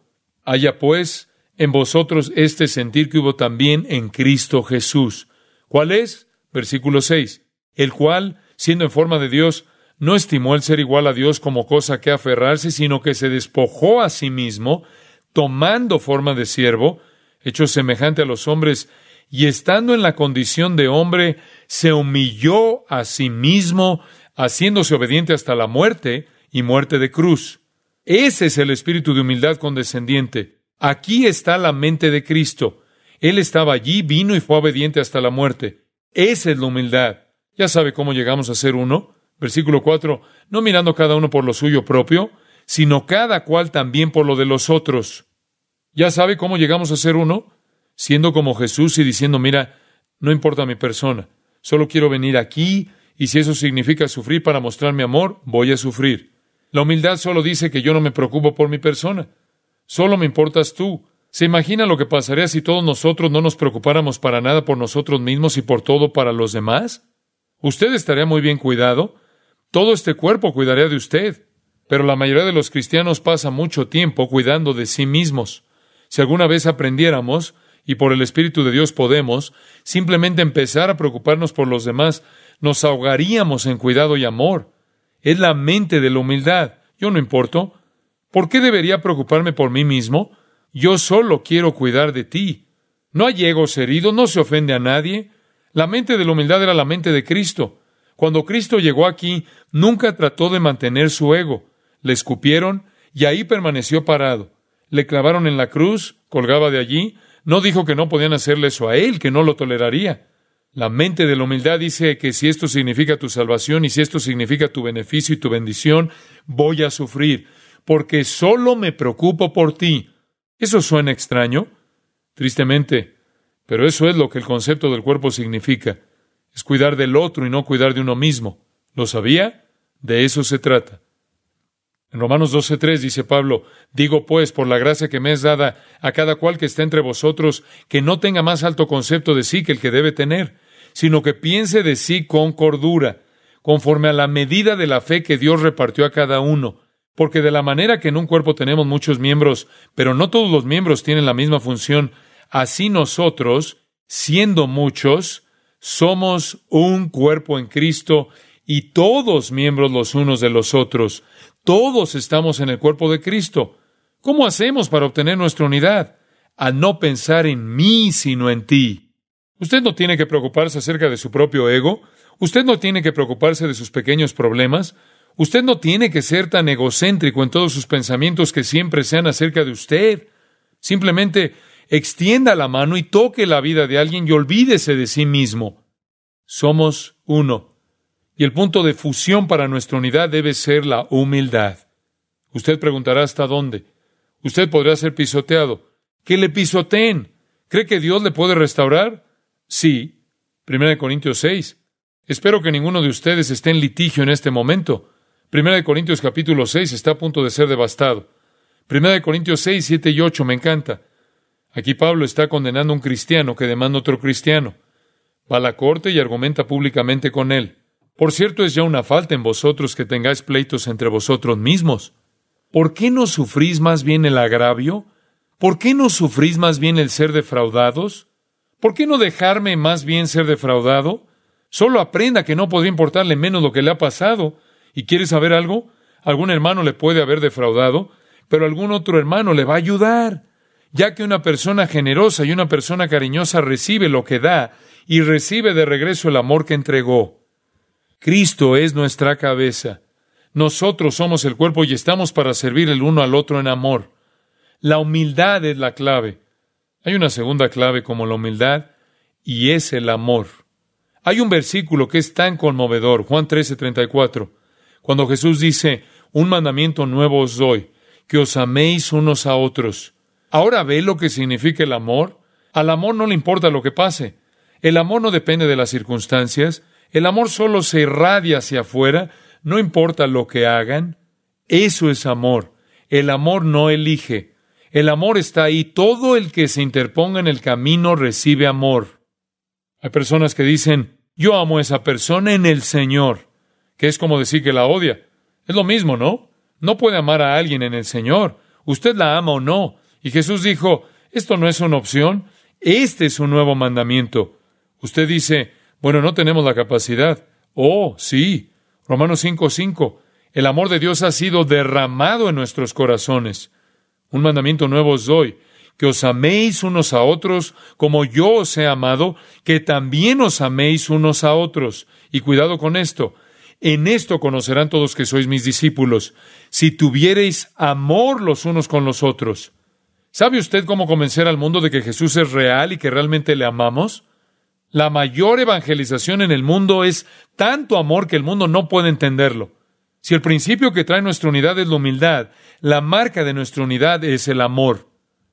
Haya pues en vosotros este sentir que hubo también en Cristo Jesús. ¿Cuál es? Versículo 6. El cual, siendo en forma de Dios, no estimó el ser igual a Dios como cosa que aferrarse, sino que se despojó a sí mismo, tomando forma de siervo, hecho semejante a los hombres, y estando en la condición de hombre, se humilló a sí mismo, haciéndose obediente hasta la muerte y muerte de cruz. Ese es el espíritu de humildad condescendiente. Aquí está la mente de Cristo. Él estaba allí, vino y fue obediente hasta la muerte. Esa es la humildad. Ya sabe cómo llegamos a ser uno. Versículo 4. No mirando cada uno por lo suyo propio, sino cada cual también por lo de los otros. ¿Ya sabe cómo llegamos a ser uno? Siendo como Jesús y diciendo, mira, no importa mi persona, solo quiero venir aquí y si eso significa sufrir para mostrar mi amor, voy a sufrir. La humildad solo dice que yo no me preocupo por mi persona, solo me importas tú. ¿Se imagina lo que pasaría si todos nosotros no nos preocupáramos para nada por nosotros mismos y por todo para los demás? Usted estaría muy bien cuidado, todo este cuerpo cuidaría de usted. Pero la mayoría de los cristianos pasa mucho tiempo cuidando de sí mismos. Si alguna vez aprendiéramos, y por el Espíritu de Dios podemos, simplemente empezar a preocuparnos por los demás, nos ahogaríamos en cuidado y amor. Es la mente de la humildad. Yo no importo. ¿Por qué debería preocuparme por mí mismo? Yo solo quiero cuidar de ti. No hay egos heridos, no se ofende a nadie. La mente de la humildad era la mente de Cristo. Cuando Cristo llegó aquí, nunca trató de mantener su ego le escupieron, y ahí permaneció parado. Le clavaron en la cruz, colgaba de allí, no dijo que no podían hacerle eso a él, que no lo toleraría. La mente de la humildad dice que si esto significa tu salvación y si esto significa tu beneficio y tu bendición, voy a sufrir, porque solo me preocupo por ti. Eso suena extraño, tristemente, pero eso es lo que el concepto del cuerpo significa. Es cuidar del otro y no cuidar de uno mismo. ¿Lo sabía? De eso se trata. En Romanos 12.3 dice Pablo, digo pues, por la gracia que me es dada a cada cual que está entre vosotros, que no tenga más alto concepto de sí que el que debe tener, sino que piense de sí con cordura, conforme a la medida de la fe que Dios repartió a cada uno. Porque de la manera que en un cuerpo tenemos muchos miembros, pero no todos los miembros tienen la misma función, así nosotros, siendo muchos, somos un cuerpo en Cristo y todos miembros los unos de los otros. Todos estamos en el cuerpo de Cristo. ¿Cómo hacemos para obtener nuestra unidad? A no pensar en mí, sino en ti. Usted no tiene que preocuparse acerca de su propio ego. Usted no tiene que preocuparse de sus pequeños problemas. Usted no tiene que ser tan egocéntrico en todos sus pensamientos que siempre sean acerca de usted. Simplemente extienda la mano y toque la vida de alguien y olvídese de sí mismo. Somos uno. Y el punto de fusión para nuestra unidad debe ser la humildad. Usted preguntará hasta dónde. Usted podrá ser pisoteado. Que le pisoteen. ¿Cree que Dios le puede restaurar? Sí. Primera de Corintios 6. Espero que ninguno de ustedes esté en litigio en este momento. Primera de Corintios capítulo 6 está a punto de ser devastado. Primera de Corintios 6, 7 y 8 me encanta. Aquí Pablo está condenando a un cristiano que demanda otro cristiano. Va a la corte y argumenta públicamente con él. Por cierto, es ya una falta en vosotros que tengáis pleitos entre vosotros mismos. ¿Por qué no sufrís más bien el agravio? ¿Por qué no sufrís más bien el ser defraudados? ¿Por qué no dejarme más bien ser defraudado? Solo aprenda que no podría importarle menos lo que le ha pasado. ¿Y quiere saber algo? Algún hermano le puede haber defraudado, pero algún otro hermano le va a ayudar. Ya que una persona generosa y una persona cariñosa recibe lo que da y recibe de regreso el amor que entregó. Cristo es nuestra cabeza. Nosotros somos el cuerpo y estamos para servir el uno al otro en amor. La humildad es la clave. Hay una segunda clave como la humildad y es el amor. Hay un versículo que es tan conmovedor, Juan 13:34, cuando Jesús dice, un mandamiento nuevo os doy, que os améis unos a otros. Ahora ve lo que significa el amor. Al amor no le importa lo que pase. El amor no depende de las circunstancias. El amor solo se irradia hacia afuera, no importa lo que hagan. Eso es amor. El amor no elige. El amor está ahí. Todo el que se interponga en el camino recibe amor. Hay personas que dicen, yo amo a esa persona en el Señor, que es como decir que la odia. Es lo mismo, ¿no? No puede amar a alguien en el Señor. Usted la ama o no. Y Jesús dijo, esto no es una opción, este es un nuevo mandamiento. Usted dice, bueno, no tenemos la capacidad. Oh, sí. Romanos 5:5. 5. El amor de Dios ha sido derramado en nuestros corazones. Un mandamiento nuevo os doy, que os améis unos a otros como yo os he amado, que también os améis unos a otros. Y cuidado con esto, en esto conocerán todos que sois mis discípulos, si tuviereis amor los unos con los otros. ¿Sabe usted cómo convencer al mundo de que Jesús es real y que realmente le amamos? La mayor evangelización en el mundo es tanto amor que el mundo no puede entenderlo. Si el principio que trae nuestra unidad es la humildad, la marca de nuestra unidad es el amor.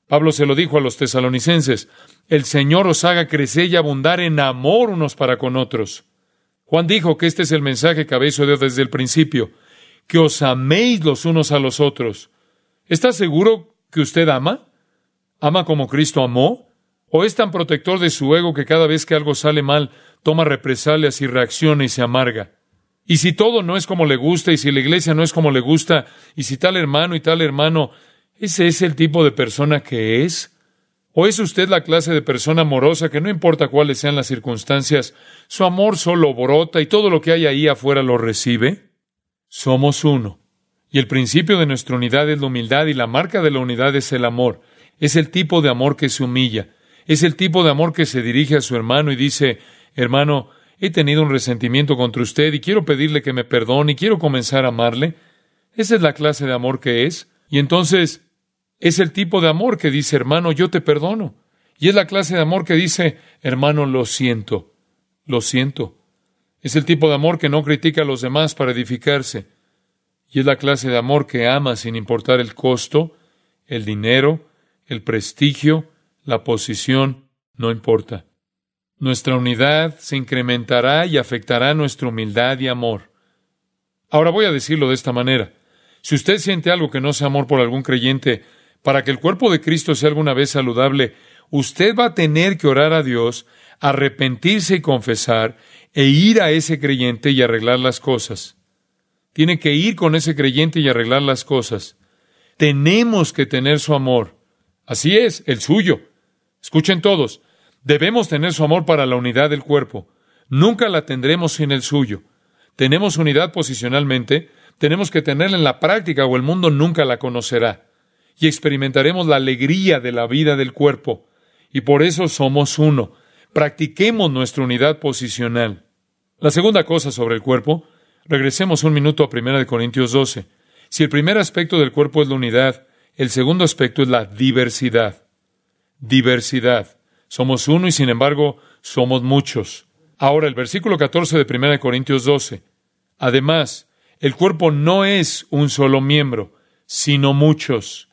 Pablo se lo dijo a los tesalonicenses, el Señor os haga crecer y abundar en amor unos para con otros. Juan dijo que este es el mensaje que habéis oído desde el principio, que os améis los unos a los otros. ¿Está seguro que usted ama? ¿Ama como Cristo amó? ¿O es tan protector de su ego que cada vez que algo sale mal, toma represalias y reacciona y se amarga? Y si todo no es como le gusta, y si la iglesia no es como le gusta, y si tal hermano y tal hermano, ¿ese es el tipo de persona que es? ¿O es usted la clase de persona amorosa que no importa cuáles sean las circunstancias, su amor solo brota y todo lo que hay ahí afuera lo recibe? Somos uno. Y el principio de nuestra unidad es la humildad y la marca de la unidad es el amor. Es el tipo de amor que se humilla, es el tipo de amor que se dirige a su hermano y dice, hermano, he tenido un resentimiento contra usted y quiero pedirle que me perdone y quiero comenzar a amarle. Esa es la clase de amor que es. Y entonces es el tipo de amor que dice, hermano, yo te perdono. Y es la clase de amor que dice, hermano, lo siento, lo siento. Es el tipo de amor que no critica a los demás para edificarse. Y es la clase de amor que ama sin importar el costo, el dinero, el prestigio, la posición no importa. Nuestra unidad se incrementará y afectará nuestra humildad y amor. Ahora voy a decirlo de esta manera. Si usted siente algo que no sea amor por algún creyente, para que el cuerpo de Cristo sea alguna vez saludable, usted va a tener que orar a Dios, arrepentirse y confesar, e ir a ese creyente y arreglar las cosas. Tiene que ir con ese creyente y arreglar las cosas. Tenemos que tener su amor. Así es, el suyo. Escuchen todos, debemos tener su amor para la unidad del cuerpo. Nunca la tendremos sin el suyo. Tenemos unidad posicionalmente, tenemos que tenerla en la práctica o el mundo nunca la conocerá. Y experimentaremos la alegría de la vida del cuerpo. Y por eso somos uno. Practiquemos nuestra unidad posicional. La segunda cosa sobre el cuerpo, regresemos un minuto a 1 Corintios 12. Si el primer aspecto del cuerpo es la unidad, el segundo aspecto es la diversidad diversidad. Somos uno y sin embargo somos muchos. Ahora el versículo 14 de 1 Corintios 12. Además, el cuerpo no es un solo miembro, sino muchos.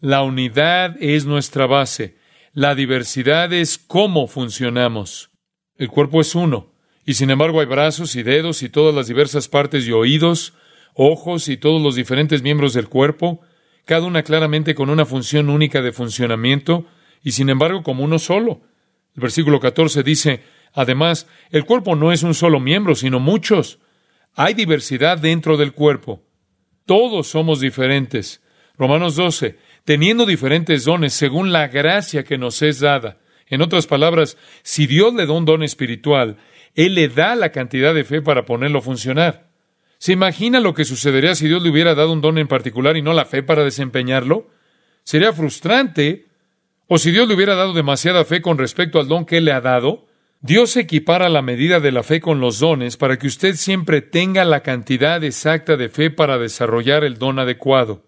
La unidad es nuestra base. La diversidad es cómo funcionamos. El cuerpo es uno, y sin embargo hay brazos y dedos y todas las diversas partes y oídos, ojos y todos los diferentes miembros del cuerpo, cada una claramente con una función única de funcionamiento, y sin embargo como uno solo. El versículo 14 dice, además, el cuerpo no es un solo miembro, sino muchos. Hay diversidad dentro del cuerpo. Todos somos diferentes. Romanos 12, teniendo diferentes dones según la gracia que nos es dada. En otras palabras, si Dios le da un don espiritual, Él le da la cantidad de fe para ponerlo a funcionar. ¿Se imagina lo que sucedería si Dios le hubiera dado un don en particular y no la fe para desempeñarlo? Sería frustrante o si Dios le hubiera dado demasiada fe con respecto al don que él le ha dado, Dios equipara la medida de la fe con los dones para que usted siempre tenga la cantidad exacta de fe para desarrollar el don adecuado.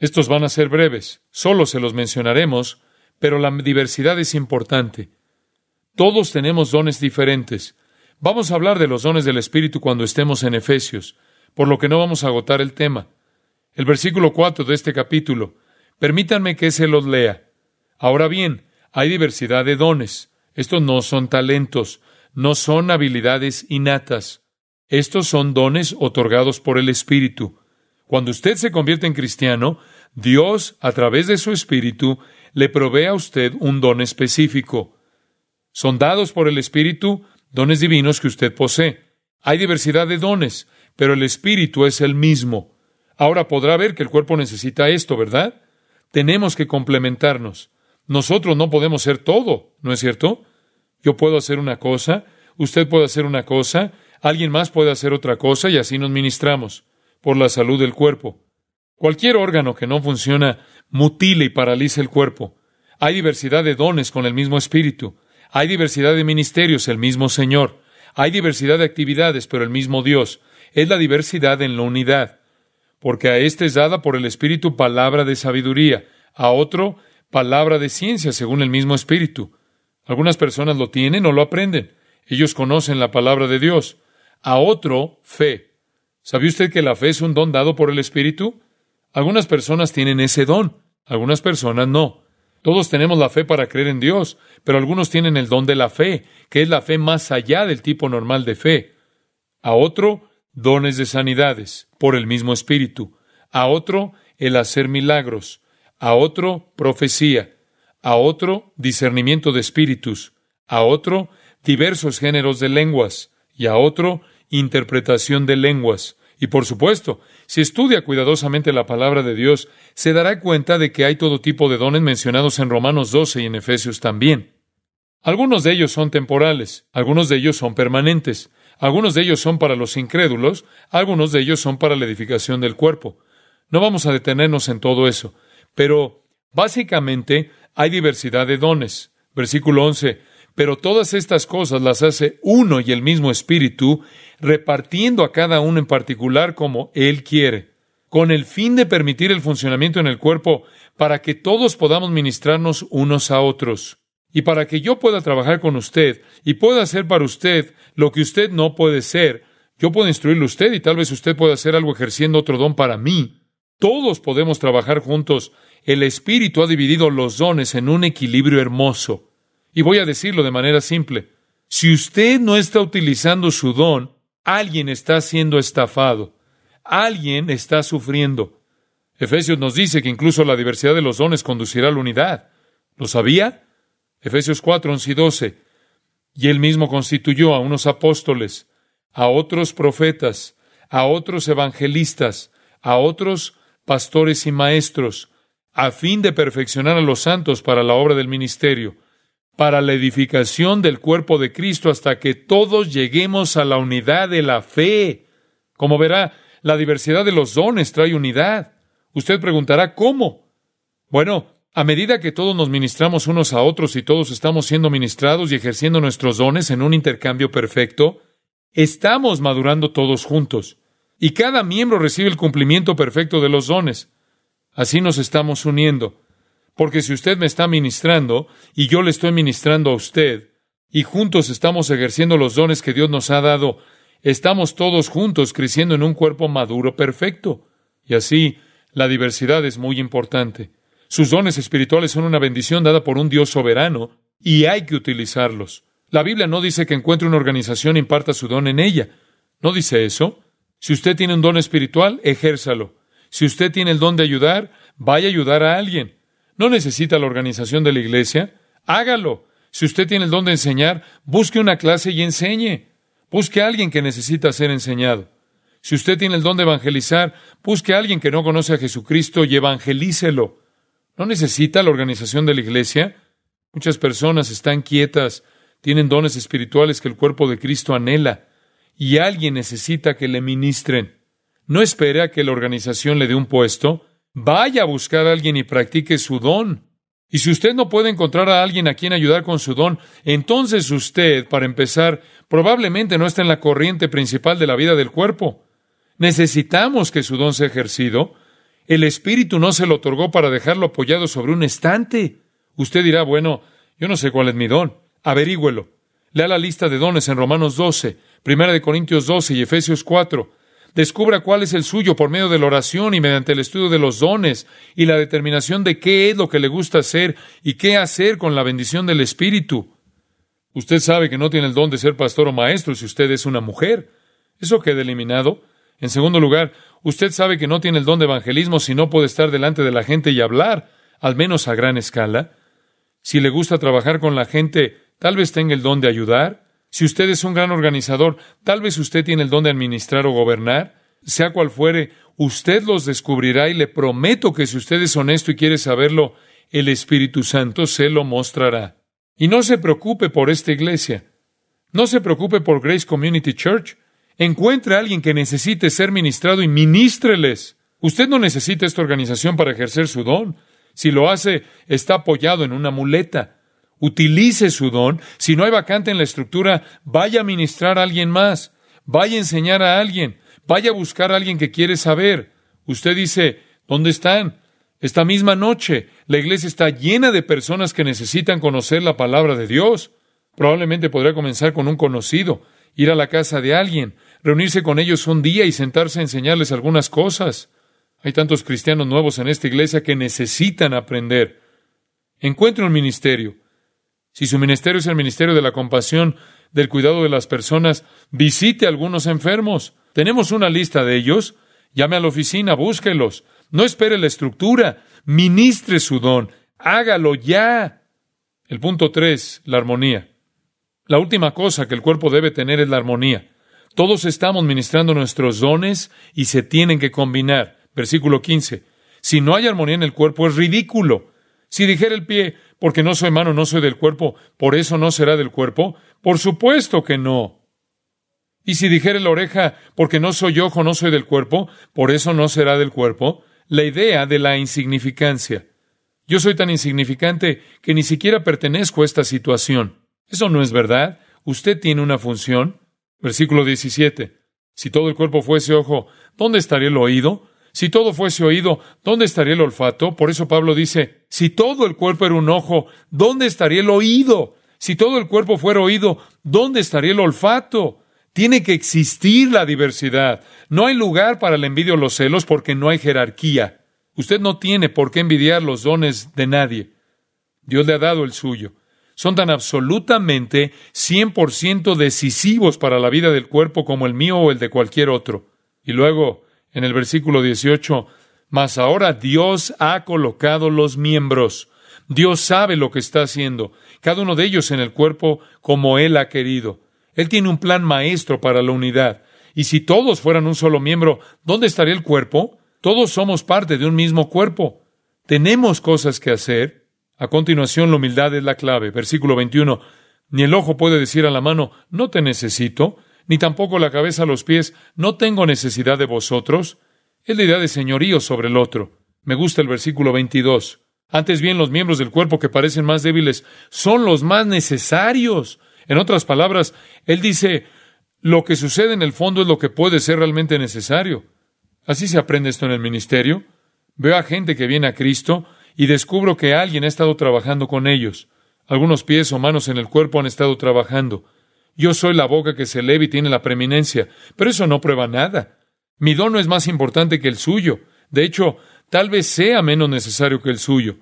Estos van a ser breves, solo se los mencionaremos, pero la diversidad es importante. Todos tenemos dones diferentes. Vamos a hablar de los dones del Espíritu cuando estemos en Efesios, por lo que no vamos a agotar el tema. El versículo 4 de este capítulo. Permítanme que se los lea. Ahora bien, hay diversidad de dones. Estos no son talentos, no son habilidades innatas. Estos son dones otorgados por el Espíritu. Cuando usted se convierte en cristiano, Dios, a través de su Espíritu, le provee a usted un don específico. Son dados por el Espíritu dones divinos que usted posee. Hay diversidad de dones, pero el Espíritu es el mismo. Ahora podrá ver que el cuerpo necesita esto, ¿verdad? Tenemos que complementarnos. Nosotros no podemos ser todo, ¿no es cierto? Yo puedo hacer una cosa, usted puede hacer una cosa, alguien más puede hacer otra cosa y así nos ministramos por la salud del cuerpo. Cualquier órgano que no funciona mutile y paraliza el cuerpo. Hay diversidad de dones con el mismo espíritu. Hay diversidad de ministerios, el mismo Señor. Hay diversidad de actividades, pero el mismo Dios. Es la diversidad en la unidad. Porque a este es dada por el Espíritu palabra de sabiduría, a otro palabra de ciencia según el mismo Espíritu. Algunas personas lo tienen o lo aprenden. Ellos conocen la palabra de Dios. A otro, fe. ¿Sabe usted que la fe es un don dado por el Espíritu? Algunas personas tienen ese don, algunas personas no. Todos tenemos la fe para creer en Dios, pero algunos tienen el don de la fe, que es la fe más allá del tipo normal de fe. A otro, dones de sanidades, por el mismo Espíritu. A otro, el hacer milagros a otro profecía, a otro discernimiento de espíritus, a otro diversos géneros de lenguas y a otro interpretación de lenguas. Y por supuesto, si estudia cuidadosamente la palabra de Dios, se dará cuenta de que hay todo tipo de dones mencionados en Romanos 12 y en Efesios también. Algunos de ellos son temporales, algunos de ellos son permanentes, algunos de ellos son para los incrédulos, algunos de ellos son para la edificación del cuerpo. No vamos a detenernos en todo eso. Pero básicamente hay diversidad de dones. Versículo 11. Pero todas estas cosas las hace uno y el mismo Espíritu, repartiendo a cada uno en particular como Él quiere, con el fin de permitir el funcionamiento en el cuerpo para que todos podamos ministrarnos unos a otros y para que yo pueda trabajar con usted y pueda hacer para usted lo que usted no puede ser, yo puedo instruirle a usted y tal vez usted pueda hacer algo ejerciendo otro don para mí. Todos podemos trabajar juntos. El Espíritu ha dividido los dones en un equilibrio hermoso. Y voy a decirlo de manera simple. Si usted no está utilizando su don, alguien está siendo estafado. Alguien está sufriendo. Efesios nos dice que incluso la diversidad de los dones conducirá a la unidad. ¿Lo sabía? Efesios 4, 11 y 12. Y él mismo constituyó a unos apóstoles, a otros profetas, a otros evangelistas, a otros pastores y maestros, a fin de perfeccionar a los santos para la obra del ministerio, para la edificación del cuerpo de Cristo, hasta que todos lleguemos a la unidad de la fe. Como verá, la diversidad de los dones trae unidad. Usted preguntará, ¿cómo? Bueno, a medida que todos nos ministramos unos a otros y todos estamos siendo ministrados y ejerciendo nuestros dones en un intercambio perfecto, estamos madurando todos juntos y cada miembro recibe el cumplimiento perfecto de los dones. Así nos estamos uniendo. Porque si usted me está ministrando y yo le estoy ministrando a usted, y juntos estamos ejerciendo los dones que Dios nos ha dado, estamos todos juntos creciendo en un cuerpo maduro perfecto. Y así, la diversidad es muy importante. Sus dones espirituales son una bendición dada por un Dios soberano, y hay que utilizarlos. La Biblia no dice que encuentre una organización e imparta su don en ella. No dice eso. Si usted tiene un don espiritual, ejérzalo. Si usted tiene el don de ayudar, vaya a ayudar a alguien. No necesita la organización de la iglesia, hágalo. Si usted tiene el don de enseñar, busque una clase y enseñe. Busque a alguien que necesita ser enseñado. Si usted tiene el don de evangelizar, busque a alguien que no conoce a Jesucristo y evangelícelo. No necesita la organización de la iglesia. Muchas personas están quietas, tienen dones espirituales que el cuerpo de Cristo anhela y alguien necesita que le ministren. No espere a que la organización le dé un puesto. Vaya a buscar a alguien y practique su don. Y si usted no puede encontrar a alguien a quien ayudar con su don, entonces usted, para empezar, probablemente no está en la corriente principal de la vida del cuerpo. Necesitamos que su don sea ejercido. El Espíritu no se lo otorgó para dejarlo apoyado sobre un estante. Usted dirá, bueno, yo no sé cuál es mi don. Averígüelo. Lea la lista de dones en Romanos 12. Primera de Corintios 12 y Efesios 4. Descubra cuál es el suyo por medio de la oración y mediante el estudio de los dones y la determinación de qué es lo que le gusta hacer y qué hacer con la bendición del Espíritu. Usted sabe que no tiene el don de ser pastor o maestro si usted es una mujer. Eso queda eliminado. En segundo lugar, usted sabe que no tiene el don de evangelismo si no puede estar delante de la gente y hablar, al menos a gran escala. Si le gusta trabajar con la gente, tal vez tenga el don de ayudar. Si usted es un gran organizador, tal vez usted tiene el don de administrar o gobernar, sea cual fuere, usted los descubrirá y le prometo que si usted es honesto y quiere saberlo, el Espíritu Santo se lo mostrará. Y no se preocupe por esta iglesia. No se preocupe por Grace Community Church. Encuentre a alguien que necesite ser ministrado y ministreles. Usted no necesita esta organización para ejercer su don. Si lo hace, está apoyado en una muleta utilice su don. Si no hay vacante en la estructura, vaya a ministrar a alguien más, vaya a enseñar a alguien, vaya a buscar a alguien que quiere saber. Usted dice, ¿dónde están? Esta misma noche la iglesia está llena de personas que necesitan conocer la palabra de Dios. Probablemente podría comenzar con un conocido, ir a la casa de alguien, reunirse con ellos un día y sentarse a enseñarles algunas cosas. Hay tantos cristianos nuevos en esta iglesia que necesitan aprender. Encuentre un ministerio, si su ministerio es el ministerio de la compasión, del cuidado de las personas, visite a algunos enfermos. Tenemos una lista de ellos. Llame a la oficina, búsquelos. No espere la estructura. Ministre su don. Hágalo ya. El punto tres, la armonía. La última cosa que el cuerpo debe tener es la armonía. Todos estamos ministrando nuestros dones y se tienen que combinar. Versículo 15. Si no hay armonía en el cuerpo es ridículo si dijera el pie, porque no soy mano, no soy del cuerpo, por eso no será del cuerpo, por supuesto que no. Y si dijera la oreja, porque no soy ojo, no soy del cuerpo, por eso no será del cuerpo, la idea de la insignificancia. Yo soy tan insignificante que ni siquiera pertenezco a esta situación. Eso no es verdad. Usted tiene una función. Versículo 17. Si todo el cuerpo fuese ojo, ¿dónde estaría el oído? Si todo fuese oído, ¿dónde estaría el olfato? Por eso Pablo dice, si todo el cuerpo era un ojo, ¿dónde estaría el oído? Si todo el cuerpo fuera oído, ¿dónde estaría el olfato? Tiene que existir la diversidad. No hay lugar para el envidio o los celos porque no hay jerarquía. Usted no tiene por qué envidiar los dones de nadie. Dios le ha dado el suyo. Son tan absolutamente 100% decisivos para la vida del cuerpo como el mío o el de cualquier otro. Y luego, en el versículo 18, mas ahora Dios ha colocado los miembros. Dios sabe lo que está haciendo, cada uno de ellos en el cuerpo como Él ha querido. Él tiene un plan maestro para la unidad. Y si todos fueran un solo miembro, ¿dónde estaría el cuerpo? Todos somos parte de un mismo cuerpo. Tenemos cosas que hacer. A continuación, la humildad es la clave. Versículo 21. Ni el ojo puede decir a la mano, no te necesito, ni tampoco la cabeza a los pies, no tengo necesidad de vosotros. Es la idea de señorío sobre el otro. Me gusta el versículo 22. Antes bien, los miembros del cuerpo que parecen más débiles son los más necesarios. En otras palabras, él dice, lo que sucede en el fondo es lo que puede ser realmente necesario. Así se aprende esto en el ministerio. Veo a gente que viene a Cristo y descubro que alguien ha estado trabajando con ellos. Algunos pies o manos en el cuerpo han estado trabajando. Yo soy la boca que se eleve y tiene la preeminencia, pero eso no prueba nada. Mi don no es más importante que el suyo. De hecho, tal vez sea menos necesario que el suyo.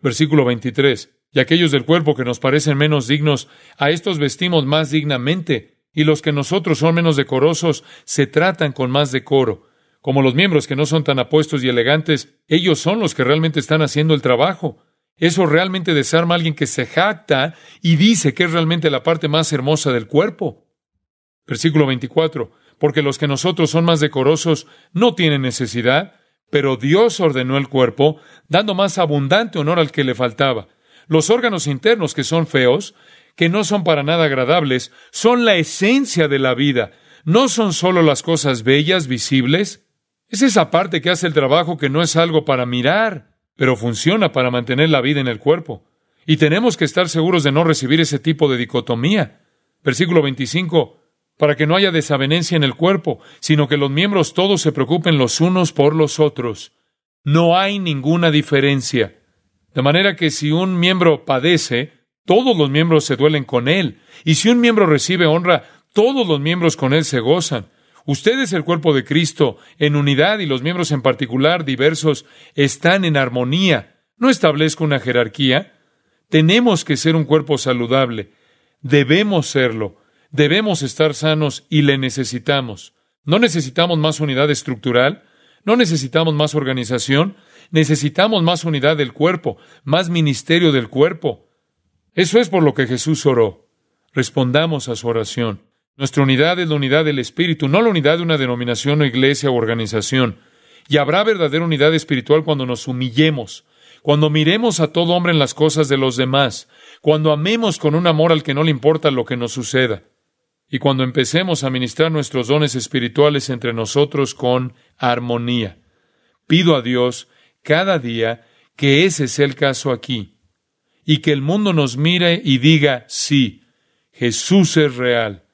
Versículo 23. Y aquellos del cuerpo que nos parecen menos dignos, a estos vestimos más dignamente, y los que nosotros son menos decorosos, se tratan con más decoro. Como los miembros que no son tan apuestos y elegantes, ellos son los que realmente están haciendo el trabajo. Eso realmente desarma a alguien que se jacta y dice que es realmente la parte más hermosa del cuerpo. Versículo 24. Porque los que nosotros son más decorosos no tienen necesidad, pero Dios ordenó el cuerpo, dando más abundante honor al que le faltaba. Los órganos internos que son feos, que no son para nada agradables, son la esencia de la vida. No son solo las cosas bellas, visibles. Es esa parte que hace el trabajo que no es algo para mirar pero funciona para mantener la vida en el cuerpo. Y tenemos que estar seguros de no recibir ese tipo de dicotomía. Versículo 25, para que no haya desavenencia en el cuerpo, sino que los miembros todos se preocupen los unos por los otros. No hay ninguna diferencia. De manera que si un miembro padece, todos los miembros se duelen con él, y si un miembro recibe honra, todos los miembros con él se gozan. Ustedes, el cuerpo de Cristo en unidad y los miembros en particular diversos están en armonía. No establezco una jerarquía. Tenemos que ser un cuerpo saludable. Debemos serlo. Debemos estar sanos y le necesitamos. No necesitamos más unidad estructural. No necesitamos más organización. Necesitamos más unidad del cuerpo, más ministerio del cuerpo. Eso es por lo que Jesús oró. Respondamos a su oración. Nuestra unidad es la unidad del Espíritu, no la unidad de una denominación o iglesia o organización. Y habrá verdadera unidad espiritual cuando nos humillemos, cuando miremos a todo hombre en las cosas de los demás, cuando amemos con un amor al que no le importa lo que nos suceda, y cuando empecemos a ministrar nuestros dones espirituales entre nosotros con armonía. Pido a Dios cada día que ese sea el caso aquí, y que el mundo nos mire y diga, sí, Jesús es real.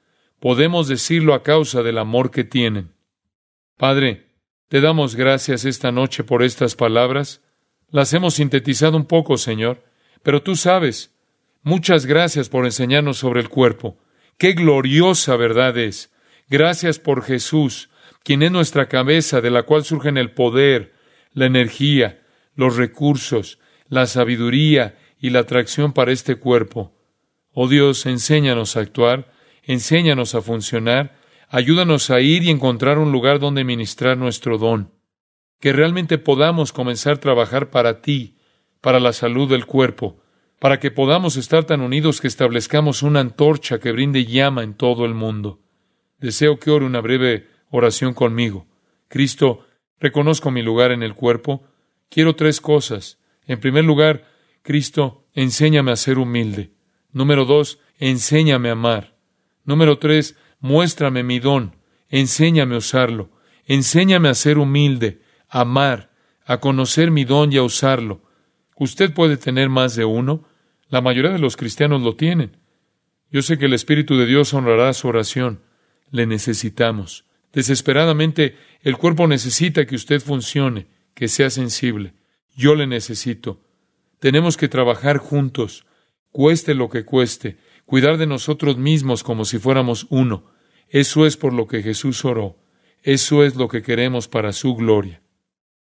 Podemos decirlo a causa del amor que tienen. Padre, te damos gracias esta noche por estas palabras. Las hemos sintetizado un poco, Señor, pero tú sabes. Muchas gracias por enseñarnos sobre el cuerpo. Qué gloriosa verdad es. Gracias por Jesús, quien es nuestra cabeza, de la cual surgen el poder, la energía, los recursos, la sabiduría y la atracción para este cuerpo. Oh Dios, enséñanos a actuar enséñanos a funcionar, ayúdanos a ir y encontrar un lugar donde ministrar nuestro don, que realmente podamos comenzar a trabajar para ti, para la salud del cuerpo, para que podamos estar tan unidos que establezcamos una antorcha que brinde llama en todo el mundo. Deseo que ore una breve oración conmigo. Cristo, reconozco mi lugar en el cuerpo. Quiero tres cosas. En primer lugar, Cristo, enséñame a ser humilde. Número dos, enséñame a amar. Número tres, muéstrame mi don, enséñame a usarlo, enséñame a ser humilde, a amar, a conocer mi don y a usarlo. Usted puede tener más de uno, la mayoría de los cristianos lo tienen. Yo sé que el Espíritu de Dios honrará su oración, le necesitamos. Desesperadamente, el cuerpo necesita que usted funcione, que sea sensible. Yo le necesito. Tenemos que trabajar juntos, cueste lo que cueste, cuidar de nosotros mismos como si fuéramos uno. Eso es por lo que Jesús oró. Eso es lo que queremos para su gloria.